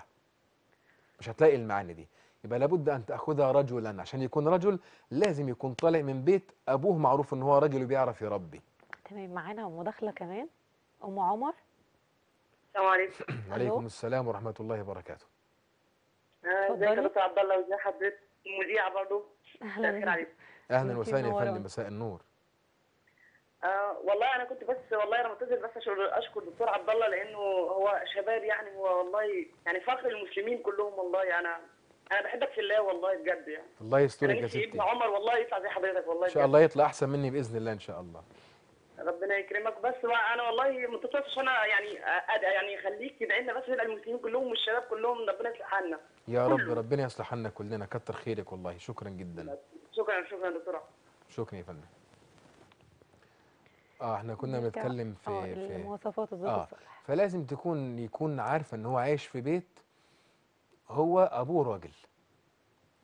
مش هتلاقي المعاني دي يبقى لابد ان تاخذها رجلا عشان يكون رجل لازم يكون طالع من بيت ابوه معروف ان هو راجل وبيعرف يربي تمام معانا مداخله كمان ام عمر السلام عليكم وعليكم السلام ورحمه الله وبركاته آه، ازيك يا دكتور عبد الله وازي حضرتك المذيعه برضه اهلا عليكم اهلا وسهلا يا فندم مساء النور آه والله انا كنت بس والله انا منتظر بس اشكر الدكتور عبد الله لانه هو شباب يعني هو والله يعني فخر المسلمين كلهم والله انا انا بحبك في الله والله بجد يعني الله يسترك يا سيدي ابن عمر والله يطلع زي حضرتك والله ان شاء الله يطلع احسن مني باذن الله ان شاء الله ربنا يكرمك بس انا والله متصل عشان يعني يعني خليك تدعي لنا بس المسلمين كلهم والشباب كلهم ربنا يصلح حالنا يا رب ربنا يصلح حالنا كلنا كتر خيرك والله شكرا جدا شكرا شكرا دكتور شكرا يا فندم اه احنا كنا بنتكلم في آه في مواصفات الزوج آه فلازم تكون يكون عارفه ان هو عايش في بيت هو ابوه راجل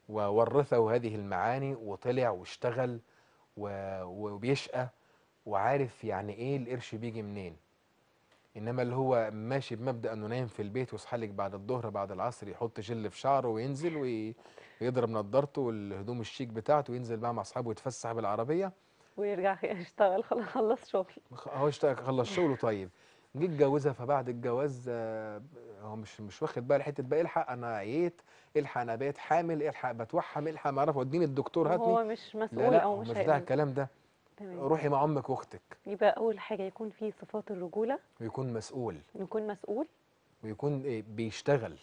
وورثه هذه المعاني وطلع واشتغل وبيشقى وعارف يعني ايه القرش بيجي منين انما اللي هو ماشي بمبدا انه نايم في البيت ويصحى لك بعد الظهر بعد العصر يحط جل في شعره وينزل ويضرب نضارته والهدوم الشيك بتاعته وينزل بقى مع اصحابه ويتفسح بالعربيه ويرجع يشتغل خلص شغل هو اشتغل خلص شغله طيب جه اتجوزها فبعد الجواز آه، هو مش مش واخد بقى حته بقى الحق انا عييت الحق انا بقيت حامل الحق بتوحم الحق ما اعرف وديني الدكتور هاتني هو مش مسؤول لا لا او مش, مش ده الكلام ده تمام. روحي مع امك واختك يبقى اول حاجه يكون في صفات الرجوله ويكون مسؤول يكون مسؤول ويكون إيه، بيشتغل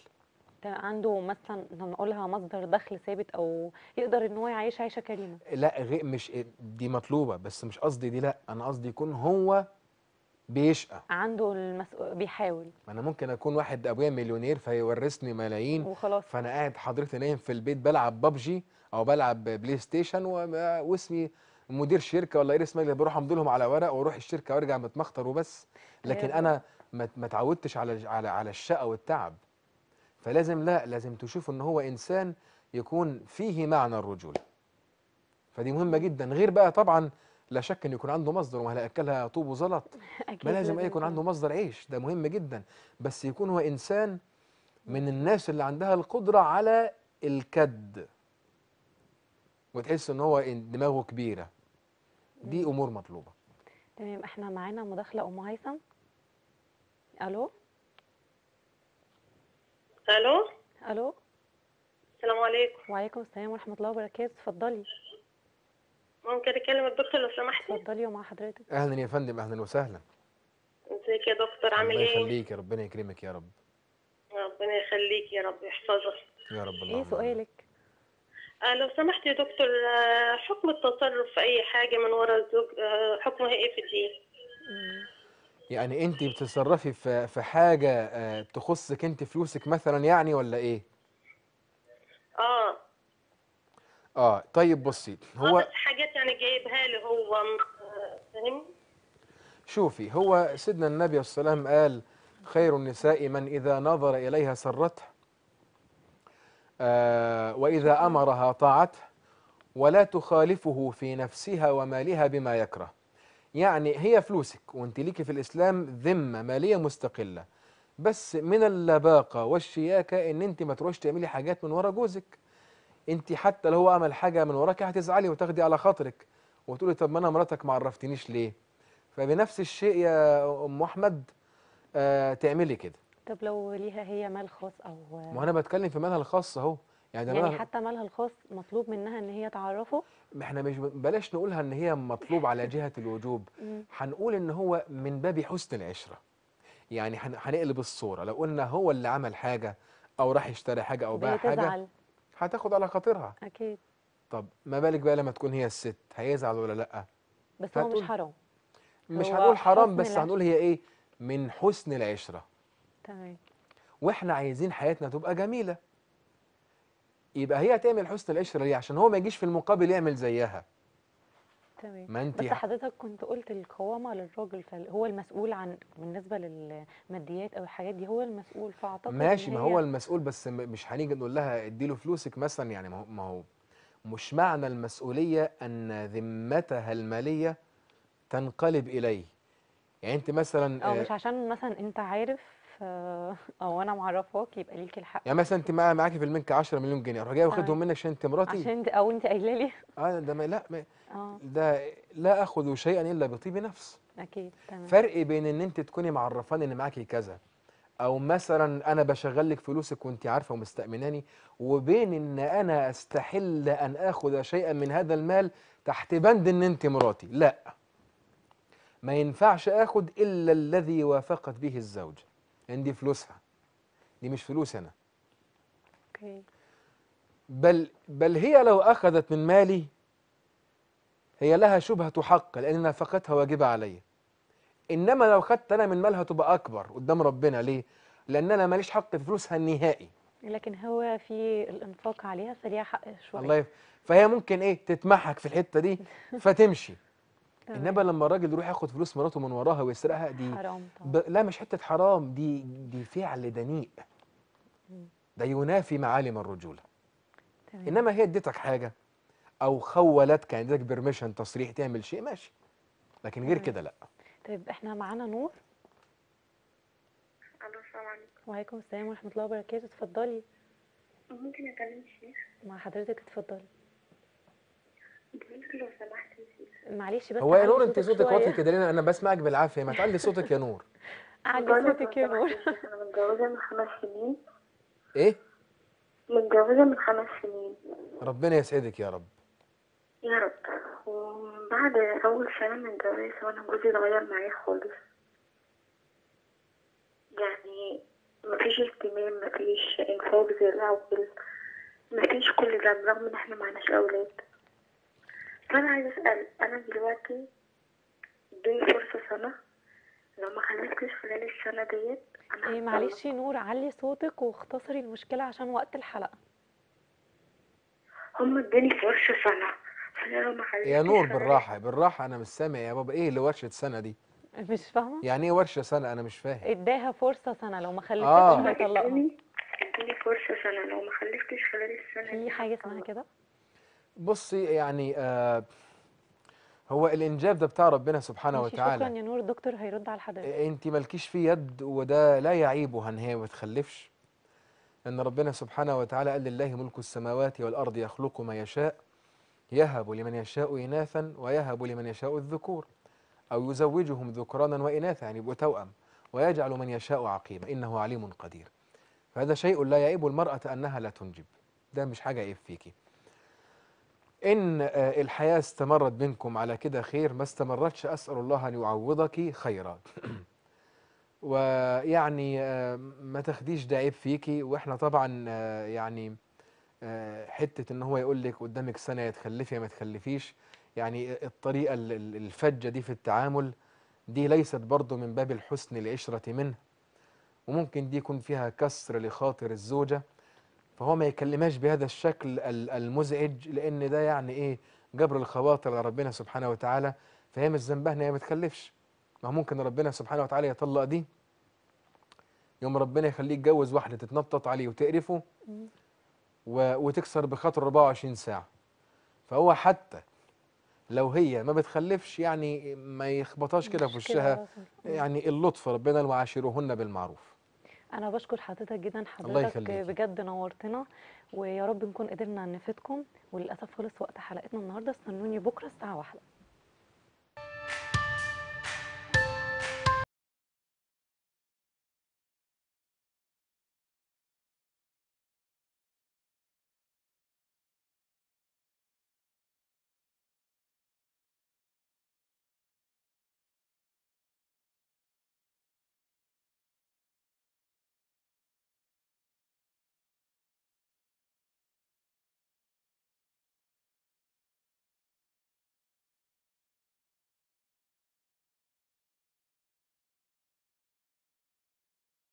عنده مثلا نقولها مصدر دخل ثابت او يقدر ان هو يعيش عيشه كريمه لا غير مش إيه، دي مطلوبه بس مش قصدي دي لا انا قصدي يكون هو بيشقى عنده المسؤول بيحاول ما انا ممكن اكون واحد ابويا مليونير فيورثني ملايين وخلاص فانا قاعد حضرتي نايم في البيت بلعب ببجي او بلعب بلاي ستيشن واسمي مدير شركه ولا رئيس مجلس بروح امضي لهم على ورق واروح الشركه وارجع متمخطر وبس لكن أيوة. انا ما اتعودتش على على على الشقه والتعب فلازم لا لازم تشوف ان هو انسان يكون فيه معنى الرجوله فدي مهمه جدا غير بقى طبعا لا شك ان يكون عنده مصدر وما اكلها طوب وزلط ما لازم أي يكون عنده مصدر عيش ده مهم جدا بس يكون هو انسان من الناس اللي عندها القدره على الكد وتحس ان هو دماغه كبيره دي امور مطلوبه تمام احنا معانا مداخله ام هيثم الو الو الو السلام عليكم وعليكم السلام ورحمه الله وبركاته اتفضلي ممكن اكلم الدكتور لو سمحتي اتفضلي ومع حضرتك اهلا يا فندم اهلا وسهلا ازيك يا دكتور عامل ايه الله يخليك يا ربنا يكرمك يا رب ربنا يخليك يا رب يحفظك يا رب الله ايه سؤالك آه، لو سمحت يا دكتور آه، حكم التصرف في اي حاجه من وراء الزوج آه، حكمها ايه في الدين يعني انت بتتصرفي في في حاجه تخصك انت فلوسك مثلا يعني ولا ايه اه اه طيب بصي هو آه بس حاجات يعني جايبها لي هو فاهمني؟ شوفي هو سيدنا النبي عليه الصلاه والسلام قال خير النساء من اذا نظر اليها سرته آه، وإذا أمرها طاعته ولا تخالفه في نفسها ومالها بما يكره يعني هي فلوسك وانت ليكي في الإسلام ذمة مالية مستقلة بس من اللباقة والشياكة ان انت ما تروحش تعملي حاجات من ورا جوزك انت حتى لو هو عمل حاجة من وراك هتزعلي وتاخدي على خاطرك وتقولي طب ما انا مراتك ما عرفتنيش ليه فبنفس الشيء يا ام احمد آه تعملي كده طب لو ليها هي مال خاص او ما انا بتكلم في مالها الخاص اهو يعني يعني مالها حتى مالها الخاص مطلوب منها ان هي تعرفه ما احنا مش بلاش نقولها ان هي مطلوب على جهه الوجوب هنقول ان هو من باب حسن العشره يعني هنقلب الصوره لو قلنا هو اللي عمل حاجه او راح يشتري حاجه او باع حاجه هتاخد على خاطرها اكيد طب ما بالك بقى لما تكون هي الست هيزعل ولا لا بس هو مش حرام مش هنقول حرام بس هنقول هي ايه من حسن العشره تمام واحنا عايزين حياتنا تبقى جميله يبقى هي هتعمل حسن القشره ليه عشان هو ما يجيش في المقابل يعمل زيها تمام ما انت بس حضرتك كنت قلت القوامه للراجل فهو المسؤول عن بالنسبه للماديات او الحاجات دي هو المسؤول فاعتقد ماشي ما هو المسؤول بس مش هنيجي نقول لها اديله فلوسك مثلا يعني ما هو مش معنى المسؤوليه ان ذمتها الماليه تنقلب اليه يعني انت مثلا او آه، مش عشان مثلا انت عارف او انا معرفاك يبقى ليكي الحق يعني مثلا انت معاكي في المنك 10 مليون جنيه اروح جاي واخدهم آه. منك عشان انت مراتي عشان او انت قايله لي اه ده ما لا ما آه. ده لا اخذ شيئا الا بطيب نفس اكيد تمام فرق بين ان انت تكوني معرفاني ان معاكي كذا او مثلا انا بشغل لك فلوسك وانت عارفه ومستامناني وبين ان انا استحل ان اخذ شيئا من هذا المال تحت بند ان انت مراتي لا ما ينفعش اخد الا الذي وافقت به الزوجه لان دي فلوسها دي مش فلوس انا اوكي بل بل هي لو اخذت من مالي هي لها شبهة حق لان نفقتها واجبة عليا انما لو خدت انا من مالها تبقى اكبر قدام ربنا ليه لان انا ماليش حق في فلوسها النهائي لكن هو في الانفاق عليها فليها حق شويه الله يف... فهي ممكن ايه تتمحك في الحته دي فتمشي انما لما الراجل يروح ياخد فلوس مراته من وراها ويسرقها دي حرام طبعا. لا مش حته حرام دي دي فعل دنيء ده ينافي معالم الرجوله تمام. انما هي اديتك حاجه او خولتك يعني اديتك بيرميشن تصريح تعمل شيء ماشي لكن غير كده لا طيب احنا معانا نور الو السلام عليكم وعليكم السلام ورحمه الله وبركاته اتفضلي ممكن اكلم الشيخ مع حضرتك اتفضلي معلش بس هو يا نور انت صوتك واطي كده لنا انا بسمعك بالعافيه ما تعلي صوتك يا نور علي صوتك يا نور انا متجوزه من خمس سنين ايه متجوزه من خمس سنين ربنا يسعدك يا رب يا رب وبعد اول سنه من الجواز وانا جوزي اتغير معايا خالص يعني مفيش اهتمام مفيش انفاق زي الاول مفيش كل ده رغم ان احنا معناش اولاد فانا عايزه اسال انا دلوقتي اديني فرصه سنه لو ما خلفتش خلال السنه ديت انا إيه معلش نور علي صوتك واختصري المشكله عشان وقت الحلقه هم اداني فرصه سنه يا نور بالراحه بالراحه انا مش سامع يا بابا ايه اللي ورشه سنه دي مش فاهمه يعني ايه ورشه سنه انا مش فاهم اداها فرصه سنه لو ما خلفتش آه. يطلقها اداني فرصه سنه لو ما خلفتش خلال السنه دي في حاجه اسمها كده بصي يعني آه، هو الانجاب ده بتاع ربنا سبحانه وتعالى شكرا يا نور الدكتور هيرد على حضرتك انت مالكيش فيه يد وده لا يعيب وهن هي ما تخلفش ان ربنا سبحانه وتعالى قال لله ملك السماوات والارض يخلق ما يشاء يهب لمن يشاء اناثا ويهب لمن يشاء الذكور او يزوجهم ذكرانا واناثا يعني يبقوا توأم ويجعل من يشاء عقيما انه عليم قدير فهذا شيء لا يعيب المراه انها لا تنجب ده مش حاجه عيب فيكي إن آه، الحياة استمرت بينكم على كده خير ما استمرتش أسأل الله أن يعوضك خيرا ويعني آه، ما تاخديش ده عيب فيكي وإحنا طبعا آه، يعني حتة إن هو يقول لك قدامك سنة يا تخلفي يا ما تخلفيش يعني الطريقة الفجة دي في التعامل دي ليست برضه من باب الحسن العشرة منه وممكن دي يكون فيها كسر لخاطر الزوجة فهو ما يكلمهاش بهذا الشكل المزعج لان ده يعني ايه جبر الخواطر لربنا سبحانه وتعالى فهي مش ذنبها ان هي ما تكلفش ما ممكن ربنا سبحانه وتعالى يطلق دي يوم ربنا يخليه يتجوز واحده تتنطط عليه وتقرفه و... وتكسر بخاطر 24 ساعه فهو حتى لو هي ما بتخلفش يعني ما يخبطهاش كده في وشها يعني اللطف ربنا وعاشرهن بالمعروف انا بشكر حضرتك جدا حضرتك بجد نورتنا ويا رب نكون قدرنا نفيدكم وللاسف خلص وقت حلقتنا النهارده استنوني بكره الساعه 1